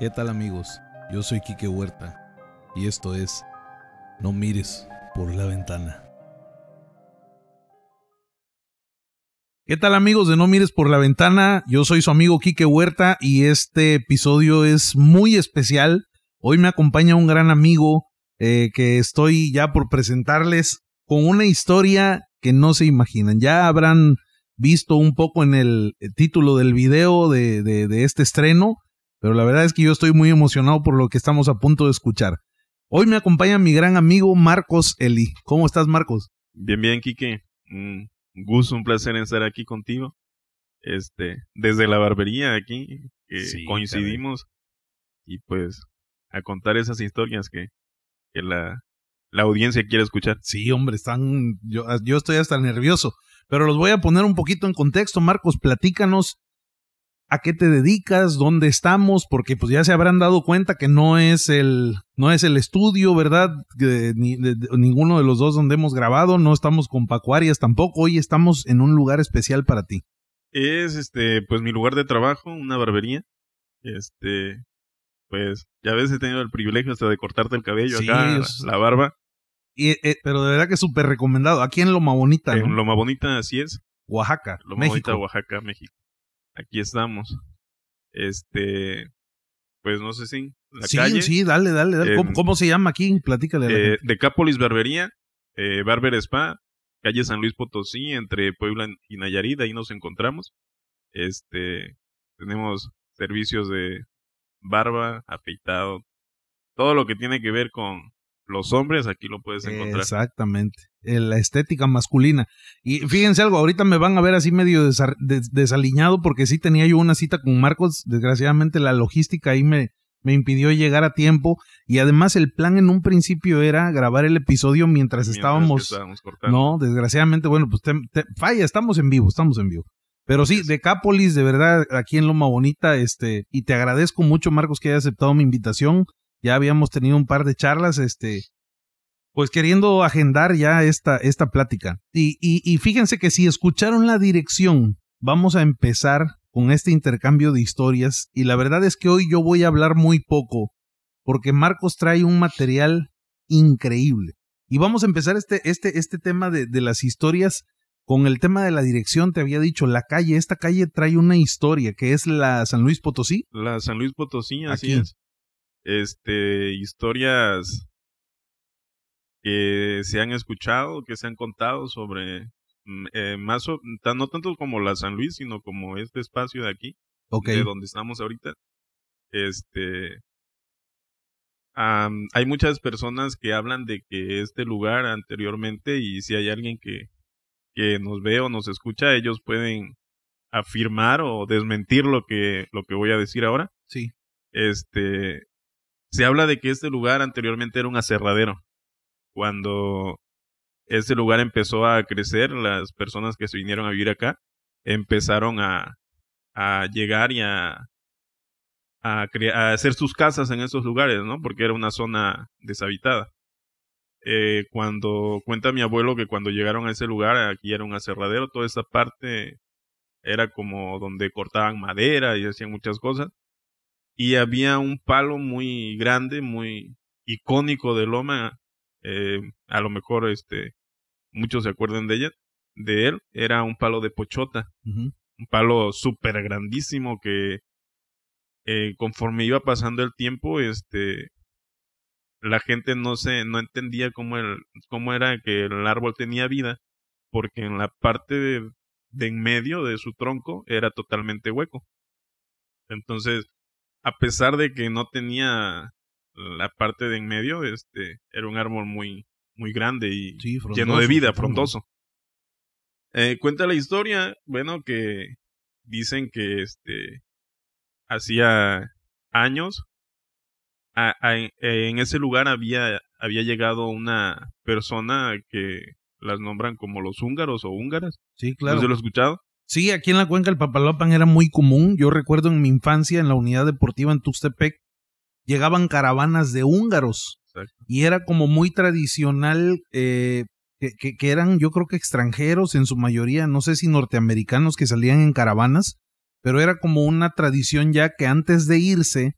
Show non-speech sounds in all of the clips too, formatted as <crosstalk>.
¿Qué tal amigos? Yo soy Quique Huerta y esto es No mires por la ventana. ¿Qué tal amigos de No mires por la ventana? Yo soy su amigo Quique Huerta y este episodio es muy especial. Hoy me acompaña un gran amigo eh, que estoy ya por presentarles con una historia que no se imaginan. Ya habrán visto un poco en el eh, título del video de este estreno pero la verdad es que yo estoy muy emocionado por lo que estamos a punto de escuchar. Hoy me acompaña mi gran amigo Marcos Eli. ¿Cómo estás, Marcos? Bien, bien, Quique. Un gusto, un placer estar aquí contigo. Este, desde la barbería aquí, coincidimos. Y pues, a contar esas historias que, la, la, audiencia quiere escuchar. Sí, hombre, están. Yo, yo estoy hasta nervioso. Pero los voy a poner un poquito en contexto. Marcos, platícanos a qué te dedicas, dónde estamos, porque pues ya se habrán dado cuenta que no es el, no es el estudio, ¿verdad? De, ninguno de los dos donde hemos grabado, no estamos con Pacuarias tampoco, hoy estamos en un lugar especial para ti. Es este, pues mi lugar de trabajo, una barbería. Este, pues ya ves, he tenido el privilegio hasta de cortarte el cabello acá, la barba. Y, eh, eh, pero de verdad que súper recomendado. Aquí en Loma Bonita. En Loma Bonita, así es. Oaxaca, Loma Bonita, Oaxaca, México aquí estamos. Este, pues no sé si. La sí, calle, sí, dale, dale, dale. ¿Cómo, se llama aquí? Platícale. Eh, Decapolis Barbería, eh, Barber Spa, calle San Luis Potosí, entre Puebla y Nayarit, ahí nos encontramos. Este, tenemos servicios de barba, afeitado, todo lo que tiene que ver con, los hombres, aquí lo puedes encontrar. Exactamente. La estética masculina. Y fíjense algo, ahorita me van a ver así medio desaliñado porque sí tenía yo una cita con Marcos. Desgraciadamente la logística ahí me, me impidió llegar a tiempo. Y además el plan en un principio era grabar el episodio mientras, estábamos... No, desgraciadamente, bueno, pues falla, estamos en vivo, estamos en vivo. Pero sí, Decápolis, de verdad, aquí en Loma Bonita, este, y te agradezco mucho, Marcos, que hayas aceptado mi invitación ya habíamos tenido un par de charlas, este, pues queriendo agendar ya esta, esta plática. Y, y, fíjense que si escucharon la dirección, vamos a empezar con este intercambio de historias y la verdad es que hoy yo voy a hablar muy poco porque Marcos trae un material increíble. Y vamos a empezar este, este, este tema de, las historias con el tema de la dirección, te había dicho, la calle, esta calle trae una historia que es la San Luis Potosí. La San Luis Potosí, así es este, historias que se han escuchado, que se han contado sobre, mm, eh, más no tanto como la San Luis, sino como este espacio de aquí, de donde estamos ahorita. Este, hay muchas personas que hablan de que este lugar anteriormente, y si hay alguien que, que nos ve o nos escucha, ellos pueden afirmar o desmentir lo que, lo que voy a decir ahora. Sí. Este, se habla de que este lugar anteriormente era un aserradero. Cuando este lugar empezó a crecer, las personas que se vinieron a vivir acá empezaron a, llegar y a, hacer sus casas en esos lugares, ¿no? Porque era una zona deshabitada. Eh, cuando cuenta mi abuelo que cuando llegaron a ese lugar, aquí era un aserradero, toda esa parte era como donde cortaban madera y hacían muchas cosas y había un palo muy grande, muy icónico de Loma, eh, a lo mejor este, muchos se acuerdan de ella, de él, era un palo de pochota, un palo súper grandísimo que eh, conforme iba pasando el tiempo, este, la gente no se, no entendía cómo, el, cómo era que el árbol tenía vida, porque en la parte de en medio de su tronco era totalmente hueco. Entonces, a pesar de que no tenía la parte de en medio, este, era un árbol muy, muy grande y lleno de vida, frondoso. Eh, cuenta la historia, bueno, que dicen que este hacía años en ese lugar había, había llegado una persona que las nombran como los húngaros o húngaras. Sí, claro. ¿No se lo he escuchado? Sí, aquí en la cuenca el papalopan era muy común. Yo recuerdo en mi infancia en la unidad deportiva en Tuxtepec llegaban caravanas de húngaros y era como muy tradicional eh, que, eran yo creo que extranjeros en su mayoría, no sé si norteamericanos que salían en caravanas, pero era como una tradición ya que antes de irse,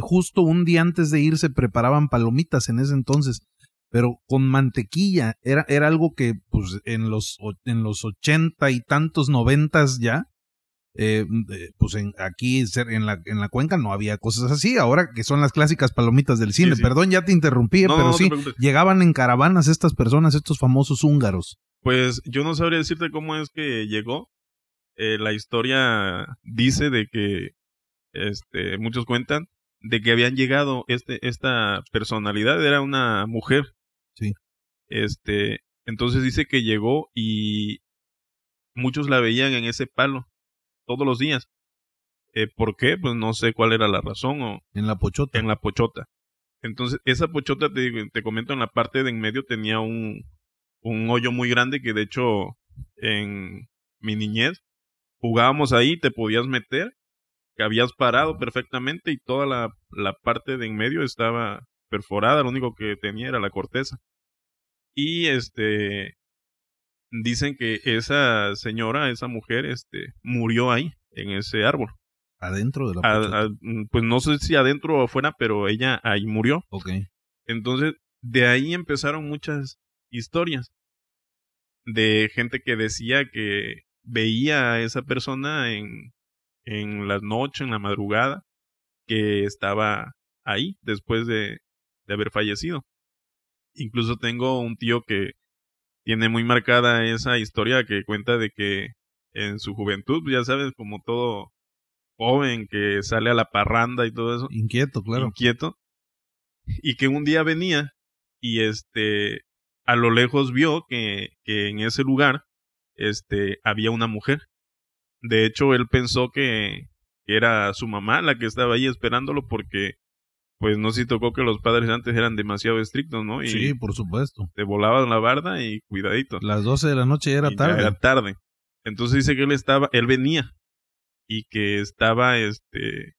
justo un día antes de irse preparaban palomitas en ese entonces pero con mantequilla. Era, era algo que, pues, en los, en los ochenta y tantos, noventas ya, eh, pues en, aquí en la, en la cuenca no había cosas así, ahora que son las clásicas palomitas del cine. Perdón, ya te interrumpí, pero sí, llegaban en caravanas estas personas, estos famosos húngaros. Pues yo no sabría decirte cómo es que llegó. Eh, la historia dice de que, este, muchos cuentan, de que habían llegado este, esta personalidad, era una mujer Sí. Este, entonces dice que llegó y muchos la veían en ese palo todos los días. Eh, ¿Por qué? Pues no sé cuál era la razón. O, en la pochota. En la pochota. Entonces, esa pochota, te, te comento, en la parte de en medio tenía un, un hoyo muy grande que de hecho en mi niñez jugábamos ahí, te podías meter, que habías parado perfectamente y toda la, la parte de en medio estaba perforada, lo único que tenía era la corteza. Y este dicen que esa señora, esa mujer, este, murió ahí, en ese árbol. Adentro de la mm, Pues no sé si adentro o afuera, pero ella ahí murió. Ok. Entonces, de ahí empezaron muchas historias de gente que decía que veía a esa persona en, en la noche, en la madrugada, que estaba ahí después de, de haber fallecido. Incluso tengo un tío que tiene muy marcada esa historia que cuenta de que en su juventud, ya sabes, como todo joven que sale a la parranda y todo eso. Inquieto, claro. Inquieto. Y que un día venía y este, a lo lejos vio que, que en ese lugar, este, había una mujer. De hecho, él pensó que, era su mamá la que estaba ahí esperándolo porque pues no sé si tocó que los padres antes eran demasiado estrictos, ¿no? Y sí, por supuesto. Te volaban la barda y cuidadito. Las 12 de la noche era tarde. era tarde. Entonces dice que él estaba, él venía y que estaba, este,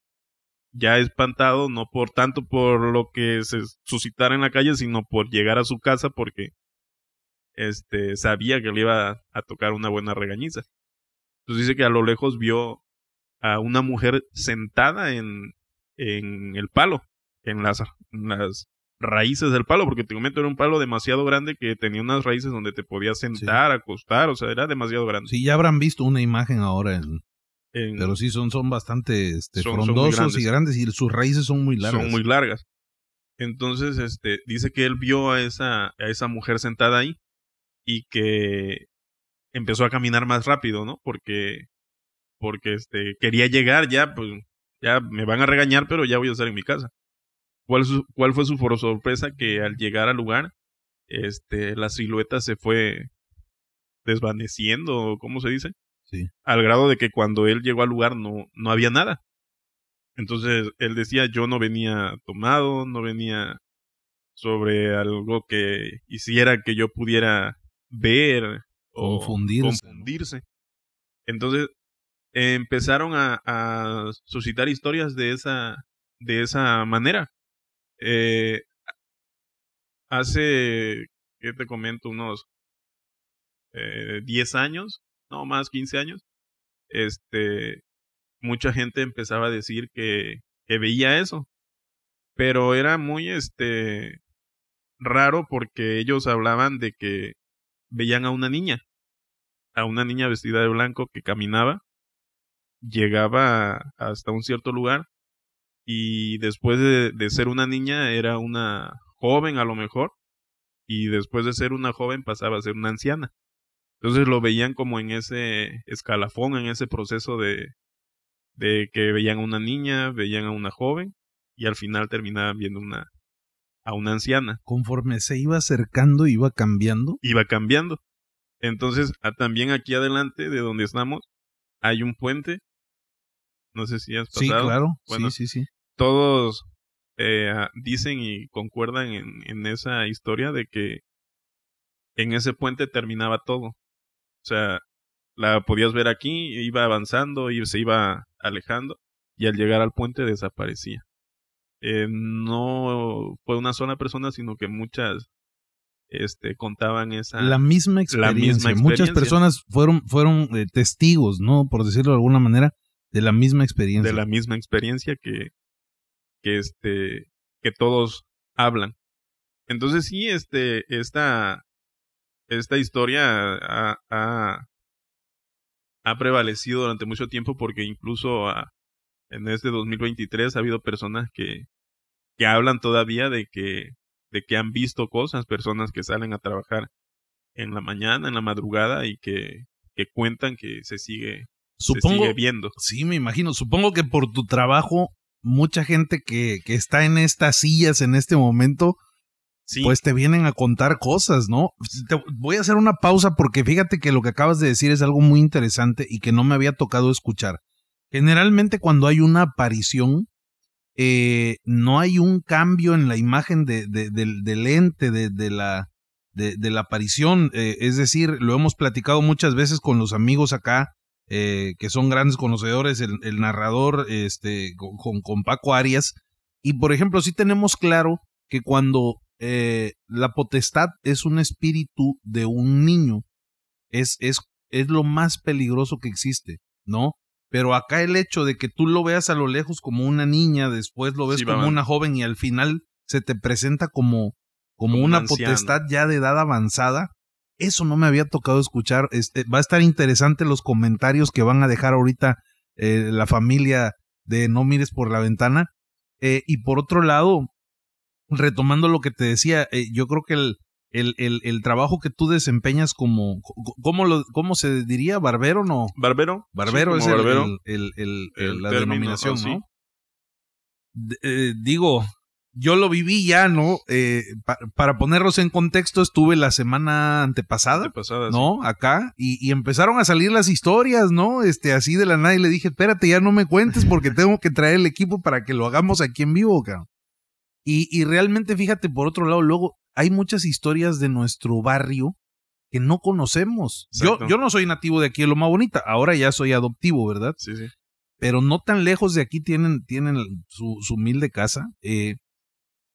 ya espantado, no por tanto por lo que se suscitara en la calle, sino por llegar a su casa porque, este, sabía que le iba a tocar una buena regañiza. Entonces dice que a lo lejos vio a una mujer sentada en, en el palo en las, raíces del palo, porque te comento, era un palo demasiado grande que tenía unas raíces donde te podías sentar, acostar, o sea, era demasiado grande. Sí, ya habrán visto una imagen ahora en... pero sí, son, son bastante este, frondosos y grandes y sus raíces son muy largas. Son muy largas. Entonces, este, dice que él vio a esa, a esa mujer sentada ahí y que empezó a caminar más rápido, ¿no? Porque, porque este, quería llegar ya, pues, ya me van a regañar, pero ya voy a estar en mi casa cuál, fue su sorpresa que al llegar al lugar, este, la silueta se fue desvaneciendo, ¿cómo se dice? Al grado de que cuando él llegó al lugar no, no había nada. Entonces él decía, yo no venía tomado, no venía sobre algo que hiciera que yo pudiera ver o confundirse. Entonces empezaron a, a, suscitar historias de esa, de esa manera. Eh, hace, que te comento? Unos eh, diez 10 años, no más 15 años, este, mucha gente empezaba a decir que, que veía eso. Pero era muy, este, raro porque ellos hablaban de que veían a una niña, a una niña vestida de blanco que caminaba, llegaba hasta un cierto lugar y después de, ser una niña era una joven a lo mejor y después de ser una joven pasaba a ser una anciana. Entonces lo veían como en ese escalafón, en ese proceso de, de que veían a una niña, veían a una joven y al final terminaban viendo una, a una anciana. Conforme se iba acercando, iba cambiando. Iba cambiando. Entonces, también aquí adelante de donde estamos, hay un puente. No sé si has pasado. Sí, claro. Bueno, sí, sí, sí todos eh, ah, dicen y concuerdan en, esa historia de que en ese puente terminaba todo. O sea, la podías ver aquí, iba avanzando y se iba alejando y al llegar al puente desaparecía. Eh, no fue una sola persona, sino que muchas este, contaban esa... La misma experiencia. Muchas personas fueron, fueron eh, testigos, ¿no? Por decirlo de alguna manera, de la misma experiencia. De la misma experiencia que que este que todos hablan. Entonces sí, este, esta, esta historia ha, prevalecido durante mucho tiempo porque incluso ah, en este 2023 ha habido personas que, que hablan todavía de que, de que han visto cosas, personas que salen a trabajar en la mañana, en la madrugada y que, que cuentan que se sigue, supongo, sigue viendo. Sí, me imagino. Supongo que por tu trabajo mucha gente que, está en estas sillas en este momento, pues te vienen a contar cosas, ¿no? voy a hacer una pausa porque fíjate que lo que acabas de decir es algo muy interesante y que no me había tocado escuchar. Generalmente cuando hay una aparición, eh, no hay un cambio en la imagen de, de, del, ente, de, la... De, la aparición, eh, es decir, lo hemos platicado muchas veces con los amigos acá, eh, que son grandes conocedores, el, narrador este, con, con, Paco Arias. Y por ejemplo, si tenemos claro que cuando eh, la potestad es un espíritu de un niño, es, es, es lo más peligroso que existe, ¿no? Pero acá el hecho de que tú lo veas a lo lejos como una niña, después lo ves como una joven y al final se te presenta como, como, una potestad ya de edad avanzada, eso no me había tocado escuchar. Este, va a estar interesante los comentarios que van a dejar ahorita eh, la familia de No Mires por la Ventana. Eh, y por otro lado, retomando lo que te decía, eh, yo creo que el, el, trabajo que tú desempeñas como, ¿cómo, cómo se diría? ¿Barbero no? ¿Barbero? Barbero es el la denominación, ¿no? digo, yo lo viví ya, ¿no? Eh, para ponerlos en contexto, estuve la semana antepasada, ¿no? Acá, y, empezaron a salir las historias, ¿no? Este, así de la nada, y le dije, espérate, ya no me cuentes porque tengo que traer el equipo para que lo hagamos aquí en vivo, cabrón. Y, y realmente, fíjate, por otro lado, luego hay muchas historias de nuestro barrio que no conocemos. Yo, yo no soy nativo de aquí de Loma Bonita, ahora ya soy adoptivo, ¿verdad? Sí, sí. Pero no tan lejos de aquí tienen, tienen su, su humilde casa. Eh,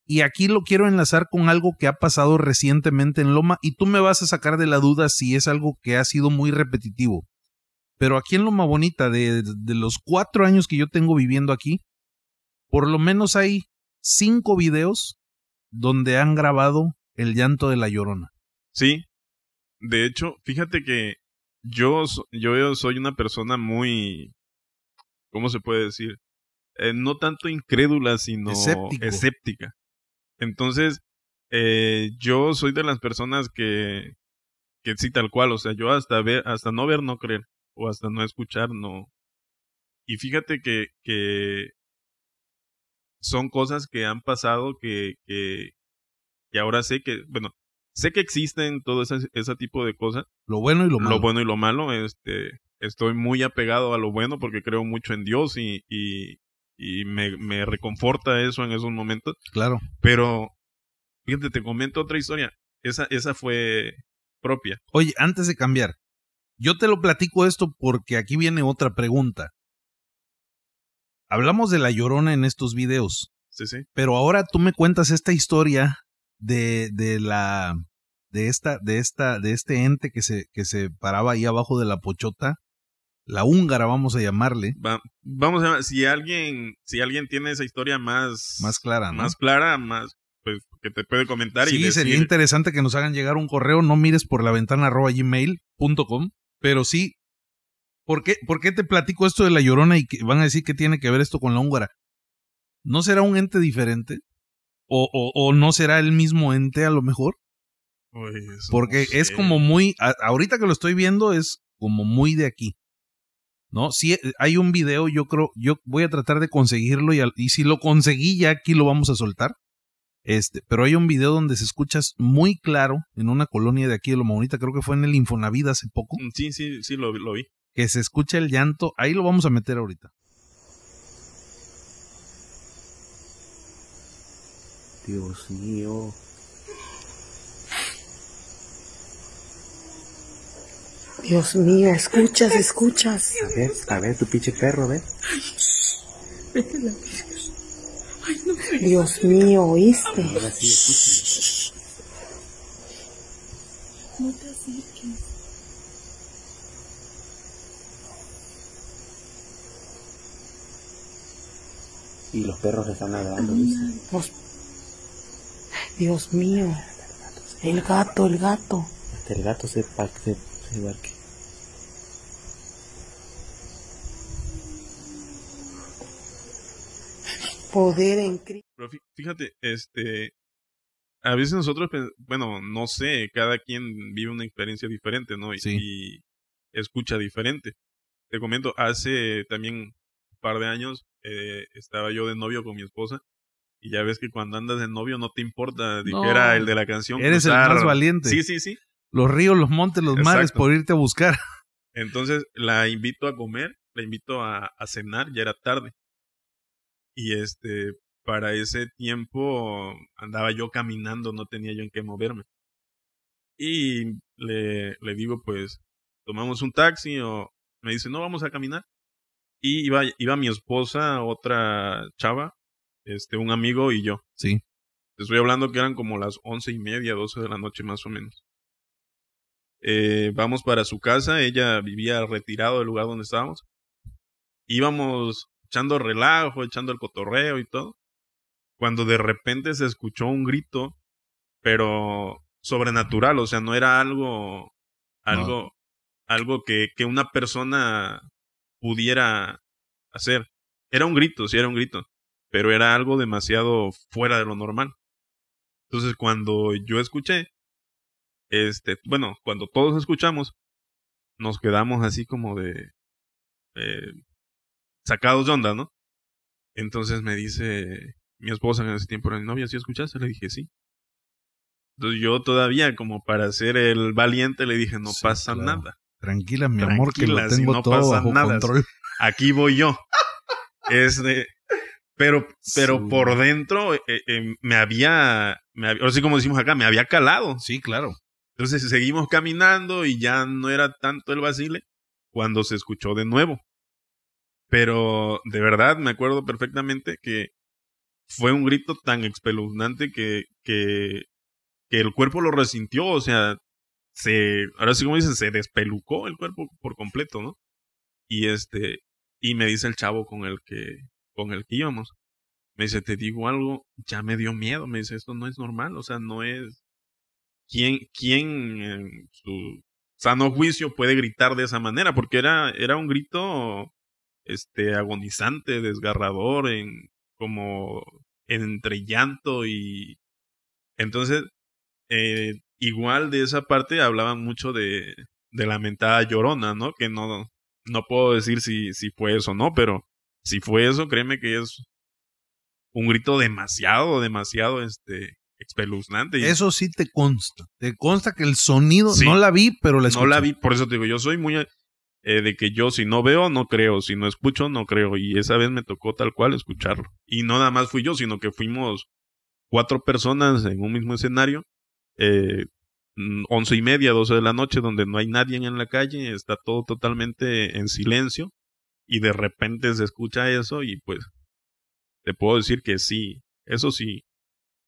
y aquí lo quiero enlazar con algo que ha pasado recientemente en Loma y tú me vas a sacar de la duda si es algo que ha sido muy repetitivo. Pero aquí en Loma Bonita, de, los cuatro años que yo tengo viviendo aquí, por lo menos hay cinco videos donde han grabado el llanto de la llorona. Sí. De hecho, fíjate que yo, yo soy una persona muy, ¿cómo se puede decir? Eh, no tanto incrédula, sino escéptica. Entonces, eh, yo soy de las personas que, que sí, tal cual, o sea, yo hasta ver, hasta no ver, no creer, o hasta no escuchar, no. Y fíjate que, que son cosas que han pasado que, que, ahora sé que, bueno, sé que existen todo ese, ese tipo de cosas. Lo bueno y lo malo. Lo bueno y lo malo, este, estoy muy apegado a lo bueno porque creo mucho en Dios y, y, y me, me reconforta eso en esos momentos. Claro. Pero, fíjate, te comento otra historia. Esa, esa fue propia. Oye, antes de cambiar, yo te lo platico esto porque aquí viene otra pregunta. Hablamos de la llorona en estos videos. Sí, sí. Pero ahora tú me cuentas esta historia de, de la de esta, de esta, de este ente que se, que se paraba ahí abajo de la pochota la húngara, vamos a llamarle. vamos a si alguien, si alguien tiene esa historia más, más clara, más clara, más pues, que te puede comentar. Sí, y sería interesante que nos hagan llegar un correo, no mires por la ventana arroba gmail.com, pero sí, ¿por qué, ¿por te platico esto de la llorona y que van a decir que tiene que ver esto con la húngara? ¿No será un ente diferente? ¿O, no será el mismo ente a lo mejor? Porque es como muy, ahorita que lo estoy viendo es como muy de aquí. ¿no? Si eh, hay un video, yo creo, yo voy a tratar de conseguirlo y, y, si lo conseguí ya aquí lo vamos a soltar. Este, pero hay un video donde se escucha muy claro en una colonia de aquí de Loma Bonita, creo que fue en el Infonavida hace poco. Mm, sí, sí, sí, lo, lo vi. Que se escucha el llanto, ahí lo vamos a meter ahorita. Dios mío. Dios mío, escuchas, escuchas. A ver, a ver, tu pinche perro, a ver. Ay, vete la Ay, no, Dios mío, ¿oíste? No te Y los perros están ladrando, ¿viste? Dios mío. El gato, el gato. Hasta el gato se, se poder en fíjate, este, a veces nosotros, bueno, no sé, cada quien vive una experiencia diferente, ¿no? Y, escucha diferente. Te comento, hace también un par de años eh, estaba yo de novio con mi esposa. Y ya ves que cuando andas de novio no te importa, dijera el de la canción. Eres el más valiente. Sí, sí, sí los ríos, los montes, los mares por irte a buscar. <laughs> Entonces la invito a comer, la invito a, cenar, ya era tarde. Y este, para ese tiempo andaba yo caminando, no tenía yo en qué moverme. Y le, digo, pues, tomamos un taxi o me dice, no, vamos a caminar. Y iba, iba mi esposa, otra chava, este, un amigo y yo. Sí. Te estoy hablando que eran como las once y media, doce de la noche más o menos. Eh, vamos para su casa, ella vivía retirado del lugar donde estábamos, íbamos echando relajo, echando el cotorreo y todo, cuando de repente se escuchó un grito, pero sobrenatural, o sea, no era algo, algo, algo que, que una persona pudiera hacer. Era un grito, sí, era un grito, pero era algo demasiado fuera de lo normal. Entonces, cuando yo escuché, este, bueno, cuando todos escuchamos, nos quedamos así como de eh, sacados de onda, ¿no? Entonces me dice mi esposa en ese tiempo era mi novia, ¿sí escuchaste? Le dije sí. Entonces yo todavía, como para ser el valiente, le dije, no pasa nada. Tranquila, mi amor, que lo tengo no todo pasa nada. control. Aquí voy yo. pero, pero por dentro eh, eh, me había, me había, como decimos acá, me había calado. Sí, claro. Entonces seguimos caminando y ya no era tanto el vacile cuando se escuchó de nuevo. Pero de verdad me acuerdo perfectamente que fue un grito tan espeluznante que, que, el cuerpo lo resintió, o sea, se, ahora sí como dicen, se despelucó el cuerpo por completo, ¿no? Y este, y me dice el chavo con el que, con el que íbamos, me dice, te digo algo, ya me dio miedo, me dice, esto no es normal, o sea, no es, ¿quién, en eh, su sano juicio puede gritar de esa manera? Porque era, era un grito este agonizante, desgarrador, en como entre llanto y entonces eh, igual de esa parte hablaban mucho de, lamentada llorona, ¿no? Que no, no puedo decir si, si fue eso o no, pero si fue eso, créeme que es un grito demasiado, demasiado este eso sí te consta. Te consta que el sonido, no la vi, pero la escuché. No la vi, por eso te digo, yo soy muy eh, de que yo si no veo, no creo, si no escucho, no creo. Y esa vez me tocó tal cual escucharlo. Y no nada más fui yo, sino que fuimos cuatro personas en un mismo escenario. Eh, mm, once y media, doce de la noche, donde no hay nadie en la calle, está todo totalmente en silencio y de repente se escucha eso y pues te puedo decir que sí, eso sí,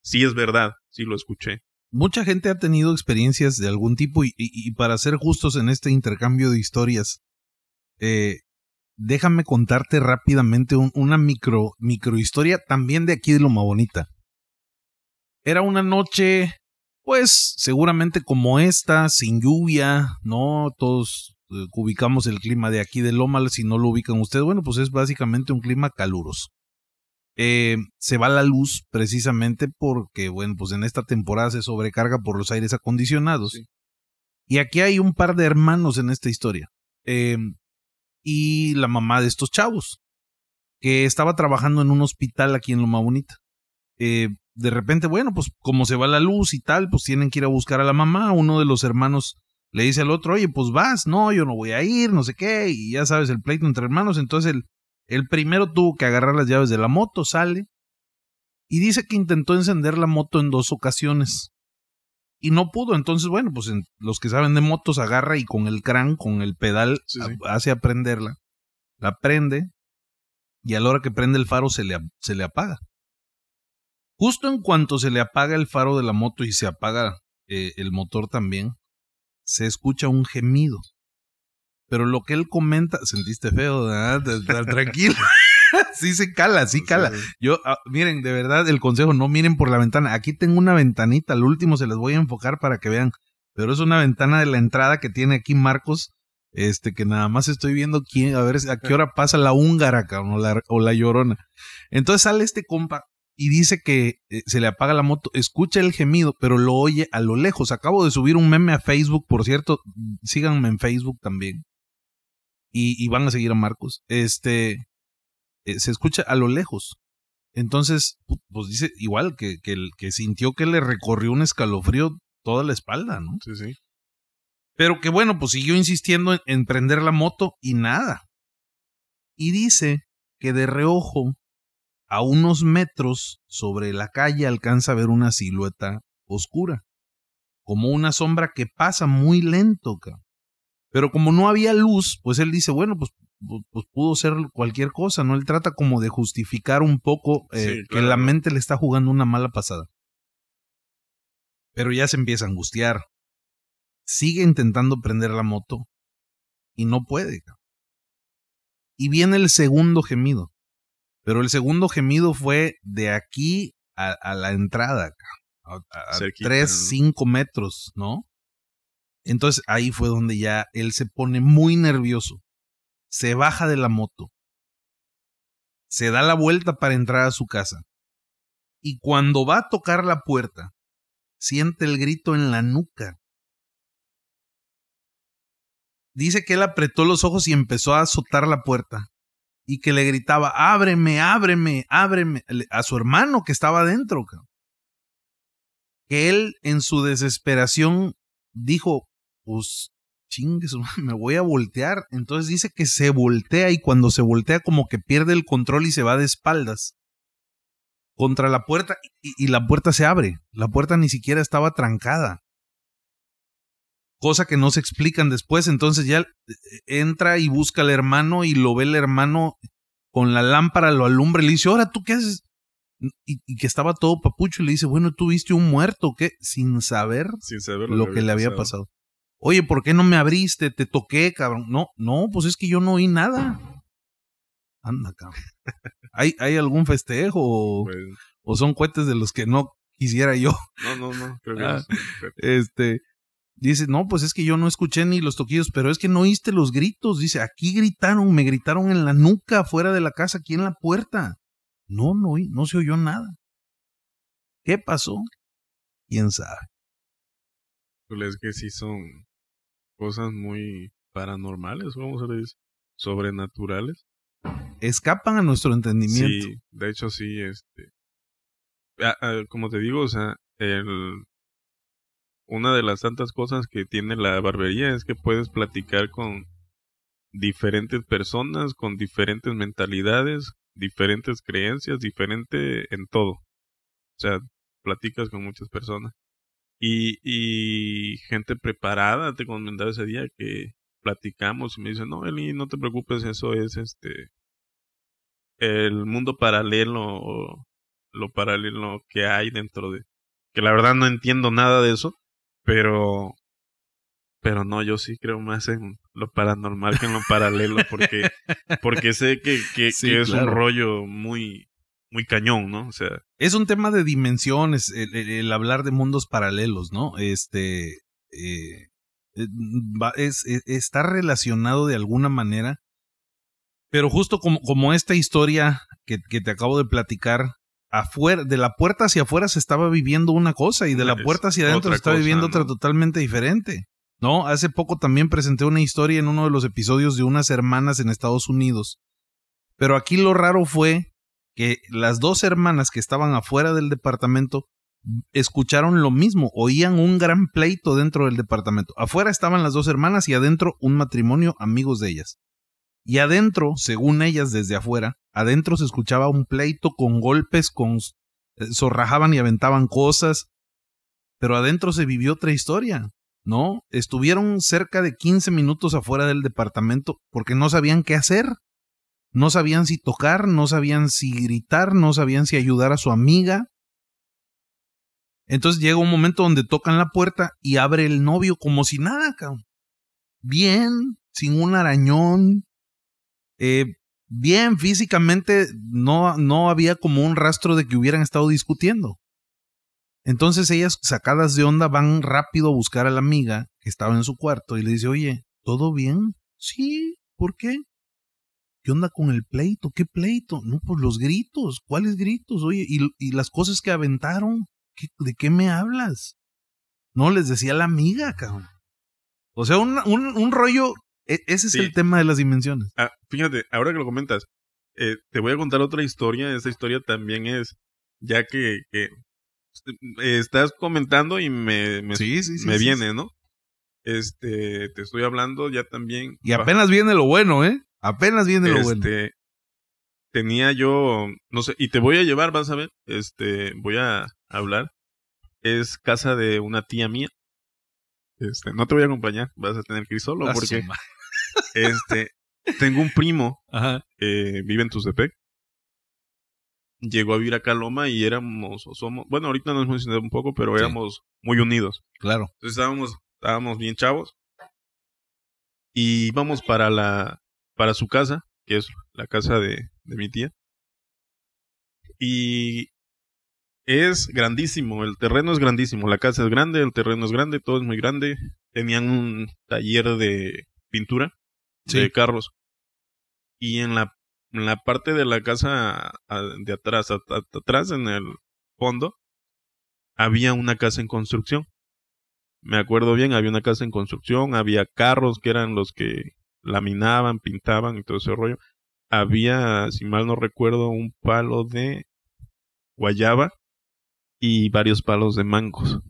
sí es verdad, sí lo escuché. Mucha gente ha tenido experiencias de algún tipo y, y, para ser justos en este intercambio de historias, eh, déjame contarte rápidamente una micro, micro historia también de aquí de Loma Bonita. Era una noche, pues seguramente como esta, sin lluvia, ¿no? Todos eh, ubicamos el clima de aquí de Loma, si no lo ubican ustedes, bueno, pues es básicamente un clima caluroso. Eh, se va la luz precisamente porque, bueno, pues en esta temporada se sobrecarga por los aires acondicionados. Y aquí hay un par de hermanos en esta historia. Eh, y la mamá de estos chavos, que estaba trabajando en un hospital aquí en Loma Bonita. Eh, de repente, bueno, pues como se va la luz y tal, pues tienen que ir a buscar a la mamá. Uno de los hermanos le dice al otro, oye, pues vas, no, yo no voy a ir, no sé qué, y ya sabes, el pleito entre hermanos. Entonces el, el primero tuvo que agarrar las llaves de la moto, sale y dice que intentó encender la moto en dos ocasiones y no pudo. Entonces, bueno, pues los que saben de motos agarra y con el crán, con el pedal, hace A, hace aprenderla. La prende y a la hora que prende el faro se le, se le apaga. Justo en cuanto se le apaga el faro de la moto y se apaga eh, el motor también, se escucha un gemido. Pero lo que él comenta, sentiste feo, Tranquilo. <laughs> sí se cala, sí cala. Yo, ah, miren, de verdad, el consejo, no miren por la ventana. Aquí tengo una ventanita, al último se las voy a enfocar para que vean. Pero es una ventana de la entrada que tiene aquí Marcos, este, que nada más estoy viendo quién, a ver a qué hora pasa la húngara, o la, o la llorona. Entonces sale este compa y dice que eh, se le apaga la moto, escucha el gemido, pero lo oye a lo lejos. Acabo de subir un meme a Facebook, por cierto, síganme en Facebook también y, van a seguir a Marcos, este, eh, se escucha a lo lejos. Entonces, pues dice igual que, que, que sintió que le recorrió un escalofrío toda la espalda, ¿no? Sí, sí. Pero que bueno, pues siguió insistiendo en, en prender la moto y nada. Y dice que de reojo, a unos metros sobre la calle, alcanza a ver una silueta oscura, como una sombra que pasa muy lento. Cabrón. Pero como no había luz, pues él dice, bueno, pues, pues, pues, pudo ser cualquier cosa, ¿no? Él trata como de justificar un poco eh, que la mente le está jugando una mala pasada. Pero ya se empieza a angustiar. Sigue intentando prender la moto y no puede. Y viene el segundo gemido. Pero el segundo gemido fue de aquí a, la entrada, a tres, cinco metros, ¿no? Entonces ahí fue donde ya él se pone muy nervioso, se baja de la moto, se da la vuelta para entrar a su casa y cuando va a tocar la puerta, siente el grito en la nuca. Dice que él apretó los ojos y empezó a azotar la puerta y que le gritaba, ábreme, ábreme, ábreme, a su hermano que estaba adentro. Que él en su desesperación dijo, pues chingues, <laughs> me voy a voltear. Entonces dice que se voltea y cuando se voltea como que pierde el control y se va de espaldas contra la puerta y, la puerta se abre. La puerta ni siquiera estaba trancada. Cosa que no se explican después. Entonces ya eh, entra y busca al hermano y lo ve el hermano con la lámpara, lo alumbra y le dice, ahora tú qué haces. Y, que estaba todo papucho y le dice, bueno, tú viste un muerto, ¿qué? Sin saber, saber lo, que, le había pasado. Oye, ¿por qué no me abriste? Te toqué, cabrón. No, no, pues es que yo no oí nada. Anda, cabrón. <laughs> ¿Hay, hay algún festejo? Pues o, son cohetes de los que no quisiera yo? No, no, no. Ah, este, dice, no, pues es que yo no escuché ni los toquillos, pero es que no oíste los gritos. Dice, aquí gritaron, me gritaron en la nuca, fuera de la casa, aquí en la puerta. No, no, oí, no se oyó nada. ¿Qué pasó? ¿Quién sabe? Es que sí son, cosas muy paranormales, vamos a decir, sobrenaturales. Escapan a nuestro entendimiento. Sí, de hecho sí, este, ah, ah, como te digo, sea, una de las tantas cosas que tiene la barbería es que puedes platicar con diferentes personas, con diferentes mentalidades, diferentes creencias, diferente en todo. O sea, platicas con muchas personas y, y gente preparada te comentaba ese día que platicamos y me dice no, Eli, no te preocupes, eso es este el mundo paralelo lo paralelo que hay dentro de que la verdad no entiendo nada de eso, pero pero no, yo sí creo más en lo paranormal que en lo paralelo porque porque sé que, que, <laughs> es un rollo muy muy cañón, ¿no? O sea. Es un tema de dimensiones, el, hablar de mundos paralelos, ¿no? Este. Eh, eh, mm, es, e, está relacionado de alguna manera. Pero justo como, como esta historia que, te acabo de platicar, afuera, de la puerta hacia afuera se estaba viviendo una cosa y de la puerta hacia adentro se estaba viviendo otra totalmente diferente. ¿No? Hace poco también presenté una historia en uno de los episodios de unas hermanas en Estados Unidos. Pero aquí lo raro fue que las dos hermanas que estaban afuera del departamento escucharon lo mismo, oían un gran pleito dentro del departamento. Afuera estaban las dos hermanas y adentro un matrimonio amigos de ellas. Y adentro, según ellas desde afuera, adentro se escuchaba un pleito con golpes, con eh, zorrajaban y aventaban cosas. Pero adentro se vivió otra historia, ¿no? Estuvieron cerca de 15 minutos afuera del departamento porque no sabían qué hacer. No sabían si tocar, no sabían si gritar, no sabían si ayudar a su amiga. Entonces llega un momento donde tocan la puerta y abre el novio como si nada, cabrón. Bien, sin un arañón. Eh, bien, físicamente no, no había como un rastro de que hubieran estado discutiendo. Entonces ellas, sacadas de onda, van rápido a buscar a la amiga que estaba en su cuarto y le dice, oye, ¿todo bien? Sí, ¿por qué? ¿Qué onda con el pleito? ¿Qué pleito? No, pues los gritos. ¿Cuáles gritos? Oye, y, las cosas que aventaron. ¿De qué me hablas? No, les decía la amiga, cabrón. O sea, un, rollo. E, ese es el tema de las dimensiones. Ah, fíjate, ahora que lo comentas, eh, te voy a contar otra historia. Esa historia también es, ya que, eh, estás comentando y me, me viene, ¿no? Este, te estoy hablando ya también. Y apenas viene lo bueno, ¿eh? Apenas viene lo este, Tenía yo, no sé, y te voy a llevar, vas a ver, este, voy a hablar. Es casa de una tía mía. Este, no te voy a acompañar, vas a tener que ir solo ah, porque <laughs> este, tengo un primo, vive en Tuzepec. Llegó a vivir acá a Loma y éramos, somos, bueno, ahorita nos hemos un poco, pero éramos muy unidos. Claro. Entonces estábamos, estábamos bien chavos. Y vamos para la, para su casa, que es la casa de, mi tía. Y es grandísimo, el terreno es grandísimo, la casa es grande, el terreno es grande, todo es muy grande. Tenían un taller de pintura de carros. Y en la, parte de la casa de atrás, atrás en el fondo, había una casa en construcción. Me acuerdo bien, había una casa en construcción, había carros que eran los que laminaban, pintaban y todo ese rollo. Había, si mal no recuerdo, un palo de guayaba y varios palos de mangos.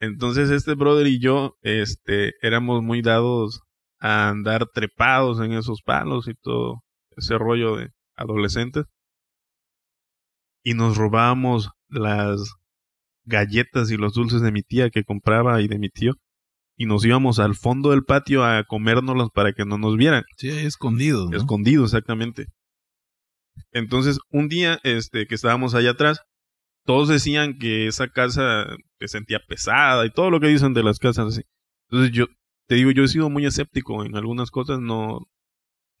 Entonces este brother y yo, este, éramos muy dados a andar trepados en esos palos y todo ese rollo de adolescentes. Y nos robábamos las galletas y los dulces de mi tía que compraba y de mi tío y nos íbamos al fondo del patio a comérnoslas para que no nos vieran. Sí, escondido. Escondido, exactamente. Entonces, un día este, que estábamos allá atrás, todos decían que esa casa se sentía pesada y todo lo que dicen de las casas así. Entonces, yo te digo, yo he sido muy escéptico en algunas cosas, no,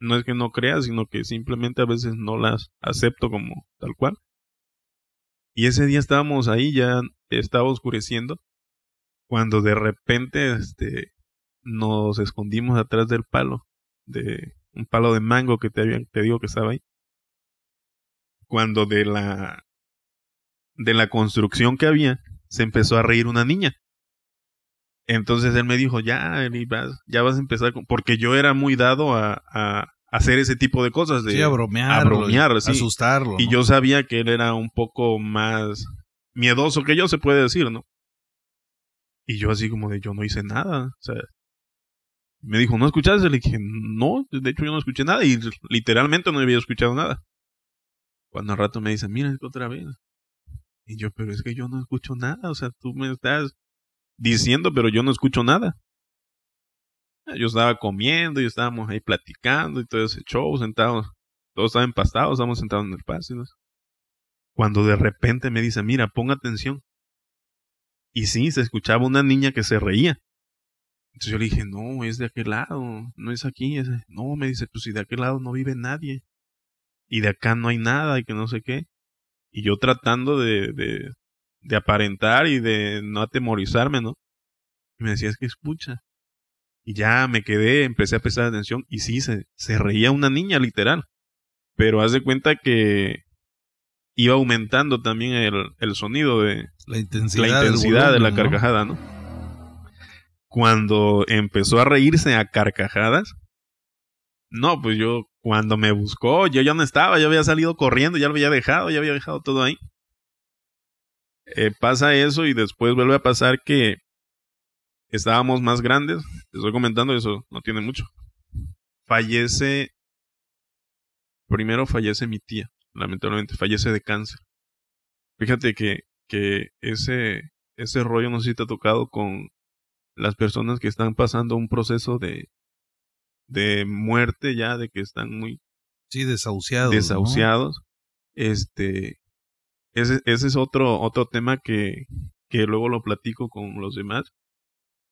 no es que no crea, sino que simplemente a veces no las acepto como tal cual. Y ese día estábamos ahí, ya estaba oscureciendo, cuando de repente este, nos escondimos atrás del palo, de un palo de mango que te, habían, te digo que estaba ahí. Cuando de la, de la construcción que había, se empezó a reír una niña. Entonces él me dijo, ya, vas, ya vas a empezar, porque yo era muy dado a, hacer ese tipo de cosas. De, sí, a bromear. A Asustarlo. Y yo sabía que él era un poco más miedoso que yo, se puede decir, ¿no? Y yo así como de yo no hice nada. O sea, me dijo, ¿no escuchaste? Le dije, no, de hecho yo no escuché nada y literalmente no había escuchado nada. Cuando al rato me dice, mira, es otra vez. Y yo, pero es que yo no escucho nada, o sea, tú me estás diciendo, pero yo no escucho nada. Ah, yo estaba comiendo, y estábamos ahí platicando y todo ese show, sentados, todos estaban empastados, estábamos sentados en el pasillo. Cuando de repente me dice, mira, ponga atención. Y sí, se escuchaba una niña que se reía. Entonces yo le dije, no, es de aquel lado, no es aquí. no, me dice, pues si de aquel lado no vive nadie. Y de acá no hay nada y que no sé qué. Y yo tratando de, de, aparentar y de no atemorizarme, ¿no? Y me decía, es que escucha. Y ya me quedé, empecé a prestar atención y sí, se, se reía una niña, literal. Pero haz de cuenta que iba aumentando también el, sonido de la intensidad, de la carcajada, ¿no? Cuando empezó a reírse a carcajadas, no, pues yo cuando me buscó, yo ya no estaba, ya había salido corriendo, ya lo había dejado, ya había dejado todo ahí. Eh, pasa eso y después vuelve a pasar que estábamos más grandes. Te estoy comentando eso, no tiene mucho. Fallece. Primero fallece mi tía lamentablemente fallece de cáncer. Fíjate que, que ese, ese rollo no sé ha tocado con las personas que están pasando un proceso de, de muerte ya, de que están muy... desahuciados. Desahuciados. Este, ese, es otro, otro tema que, que luego lo platico con los demás.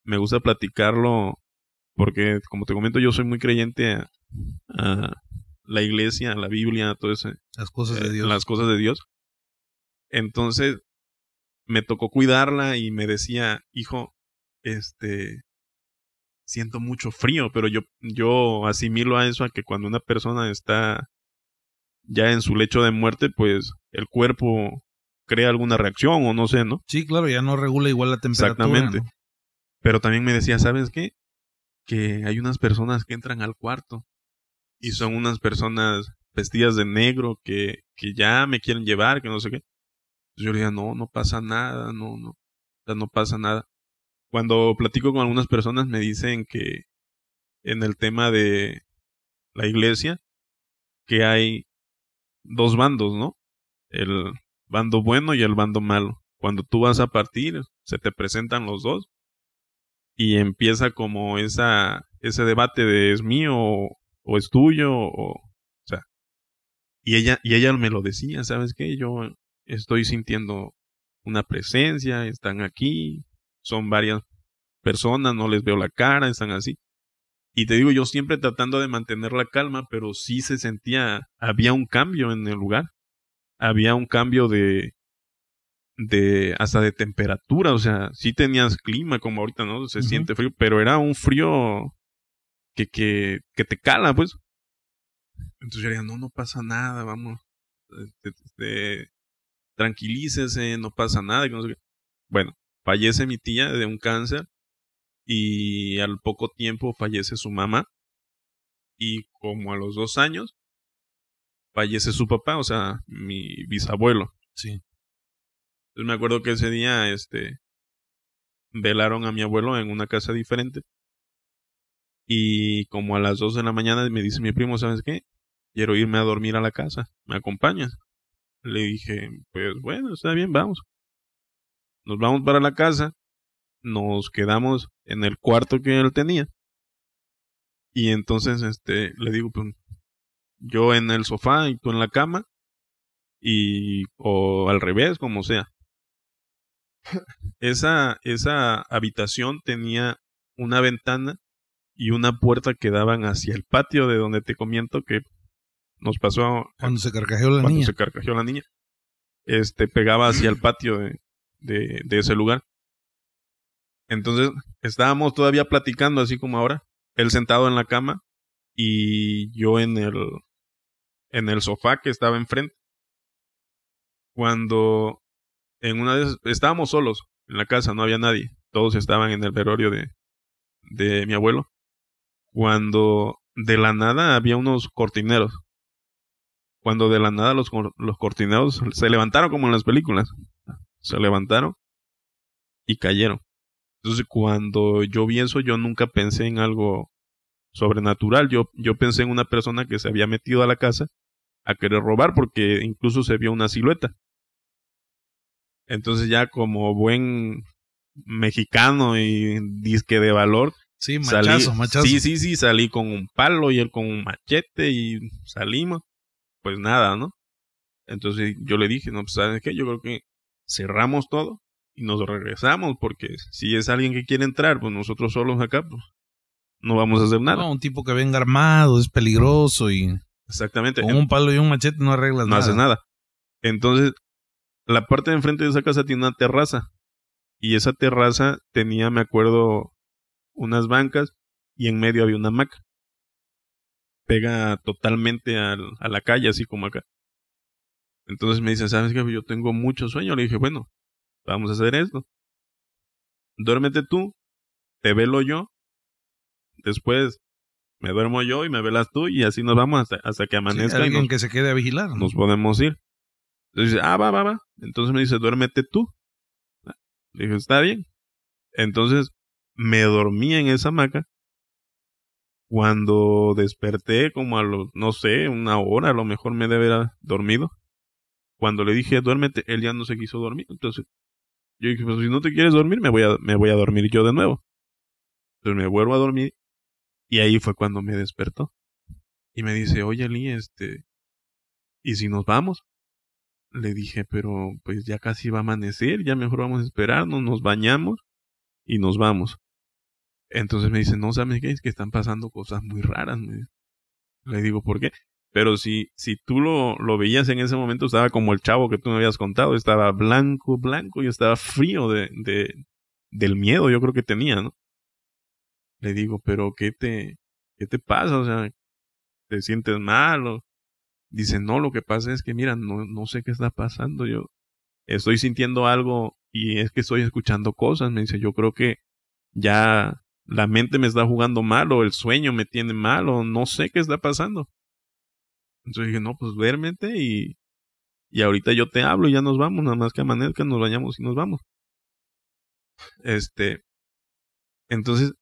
Me gusta platicarlo porque, como te comento, yo soy muy creyente a, la iglesia, la Biblia, todo eso. Las cosas de eh, Dios. las cosas de Dios. Entonces, me tocó cuidarla y me decía, hijo, este, siento mucho frío, pero yo, yo asimilo a eso a que cuando una persona está ya en su lecho de muerte, pues el cuerpo crea alguna reacción o no sé, ¿no? Sí, claro, ya no regula igual la temperatura. Exactamente. Pero también me decía, ¿sabes qué? Que hay unas personas que entran al cuarto y son unas personas vestidas de negro que, que ya me quieren llevar, que no sé qué. Pues yo le digo, no, no pasa nada, no, no, no pasa nada. Cuando platico con algunas personas me dicen que en el tema de la iglesia, que hay dos bandos, ¿no? El bando bueno y el bando malo. Cuando tú vas a partir, se te presentan los dos y empieza como esa, ese debate de es mío o, o es tuyo, o, o sea. Y ella, y ella me lo decía, ¿sabes qué? Yo estoy sintiendo una presencia, están aquí, son varias personas, no les veo la cara, están así. Y te digo, yo siempre tratando de mantener la calma, pero sí se sentía, había un cambio en el lugar. Había un cambio de, de, hasta de temperatura, o sea, sí tenías clima como ahorita, ¿no? Se siente frío, pero era un frío que, que, te cala, pues. Entonces yo diría, no, no pasa nada, vamos, este, este tranquilícese, no pasa nada. Bueno, fallece mi tía de un cáncer y al poco tiempo fallece su mamá y como a los dos años fallece su papá, o sea, mi bisabuelo. Sí. Entonces me acuerdo que ese día, este, velaron a mi abuelo en una casa diferente y como a las 2 de la mañana me dice mi primo, ¿sabes qué? Quiero irme a dormir a la casa, ¿me acompañas? Le dije, pues bueno, está bien, vamos. Nos vamos para la casa, nos quedamos en el cuarto que él tenía. Y entonces este le digo, pues, yo en el sofá y tú en la cama y o al revés, como sea. <laughs> Esa esa habitación tenía una ventana y una puerta que daban hacia el patio de donde te comento que nos pasó cuando se carcajeó la cuando niña. se carcajeó la niña. Este pegaba hacia el patio de, ese lugar. Entonces estábamos todavía platicando así como ahora, él sentado en la cama y yo en el en el sofá que estaba enfrente. Cuando en una vez estábamos solos en la casa, no había nadie, todos estaban en el verorio de mi abuelo cuando de la nada había unos cortineros. Cuando de la nada los, los cortineros se levantaron como en las películas. Se levantaron y cayeron. Entonces cuando yo pienso, yo nunca pensé en algo sobrenatural. Yo, yo pensé en una persona que se había metido a la casa a querer robar porque incluso se vio una silueta. Entonces ya como buen mexicano y disque de valor, Sí, machazo, salí, Sí, sí, sí, salí con un palo y él con un machete y salimos. Pues nada, ¿no? Entonces yo le dije, no, pues sabes qué, yo creo que cerramos todo y nos regresamos porque si es alguien que quiere entrar, pues nosotros solos acá, pues no vamos a hacer nada. No, un tipo que venga armado es peligroso y... Exactamente. Con un palo y un machete no arreglas nada. No haces nada. Entonces, la parte de enfrente de esa casa tiene una terraza y esa terraza tenía, me acuerdo, unas bancas y en medio había una hamaca. Pega totalmente a la calle, así como acá. Entonces me dice, ¿sabes que Yo tengo mucho sueño. Le dije, bueno, vamos a hacer esto. Duérmete tú, te velo yo, después me duermo yo y me velas tú y así nos vamos hasta, que amanezca. alguien que se quede a vigilar. Nos podemos ir. Entonces dice, ah, va, va, va. Entonces me dice, duérmete tú. Ah, le dije, está bien. Entonces me dormía en esa hamaca. Cuando desperté, como a lo, no sé, una hora, a lo mejor me de haber dormido. Cuando le dije duérmete, él ya no se quiso dormir. Entonces, yo dije, pues si no te quieres dormir, me voy a, me voy a dormir yo de nuevo. Entonces me vuelvo a dormir. Y ahí fue cuando me despertó. Y me dice, oye, Lee, este, ¿y si nos vamos? Le dije, pero pues ya casi va a amanecer, ya mejor vamos a esperarnos, nos bañamos y nos vamos. Entonces me dice, no, ¿sabes qué? Es que están pasando cosas muy raras. Le digo, ¿por qué? Pero si, si tú lo, lo veías en ese momento, estaba como el chavo que tú me habías contado, estaba blanco, blanco, y estaba frío de, de, del miedo, yo creo que tenía, ¿no? Le digo, pero ¿qué te, qué te pasa? O sea, ¿te sientes mal? Dice, no, lo que pasa es que, mira, no, no sé qué está pasando, yo estoy sintiendo algo y es que estoy escuchando cosas, me dice, yo creo que ya la mente me está jugando mal o el sueño me tiene mal o no sé qué está pasando. Entonces dije, no, pues duérmete y, y ahorita yo te hablo y ya nos vamos, nada más que amanezca, nos bañamos y nos vamos. Este, entonces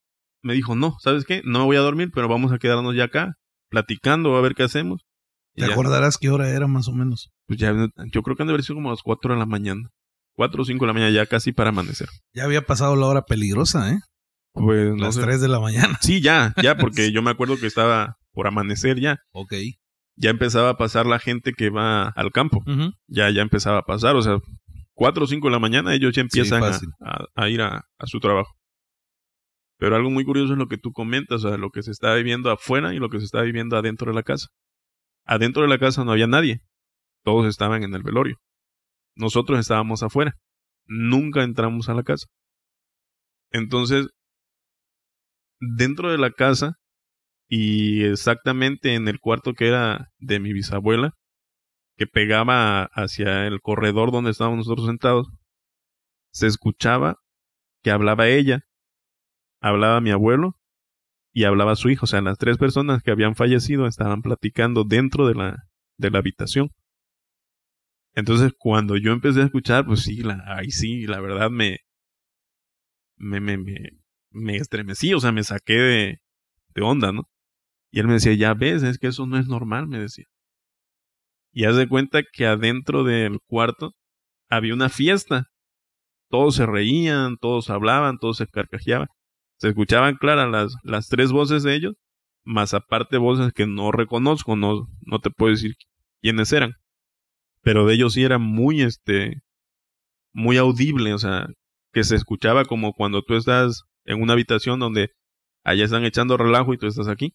me dijo, no, ¿sabes qué? No voy a dormir, pero vamos a quedarnos ya acá, platicando, a ver qué hacemos. ¿Te acordarás qué hora era más o menos? Pues ya, yo creo que han de haber sido como a las 4 de la mañana. 4 o 5 de la mañana, ya casi para amanecer. Ya había pasado la hora peligrosa, ¿eh? Pues, Las 3 de la mañana. Sí, ya, ya, <laughs> porque yo me acuerdo que estaba por amanecer ya. Ok. Ya empezaba a pasar la gente que va al campo. Ya, ya empezaba a pasar. O sea, 4 o 5 de la mañana ellos ya empiezan a, ir a, a, su trabajo. Pero algo muy curioso es lo que tú comentas, o sea, lo que se está viviendo afuera y lo que se está viviendo adentro de la casa. Adentro de la casa no había nadie. Todos estaban en el velorio. Nosotros estábamos afuera. Nunca entramos a la casa. Entonces, dentro de la casa y exactamente en el cuarto que era de mi bisabuela, que pegaba hacia el corredor donde estábamos nosotros sentados, se escuchaba que hablaba ella, hablaba mi abuelo y hablaba su hijo. O sea, las tres personas que habían fallecido estaban platicando dentro de la, de la habitación. Entonces, cuando yo empecé a escuchar, pues sí, la, ahí sí, la verdad me, me, me, me, me estremecí, o sea, me saqué de, de onda, ¿no? Y él me decía, ya ves, es que eso no es normal, me decía. Y haz de cuenta que adentro del cuarto había una fiesta. Todos se reían, todos hablaban, todos se carcajeaban. Se escuchaban claras las, las tres voces de ellos, más aparte voces que no reconozco, no, no te puedo decir quiénes eran. Pero de ellos sí era muy, este, muy audible, o sea, que se escuchaba como cuando tú estás en una habitación donde allá están echando relajo y tú estás aquí.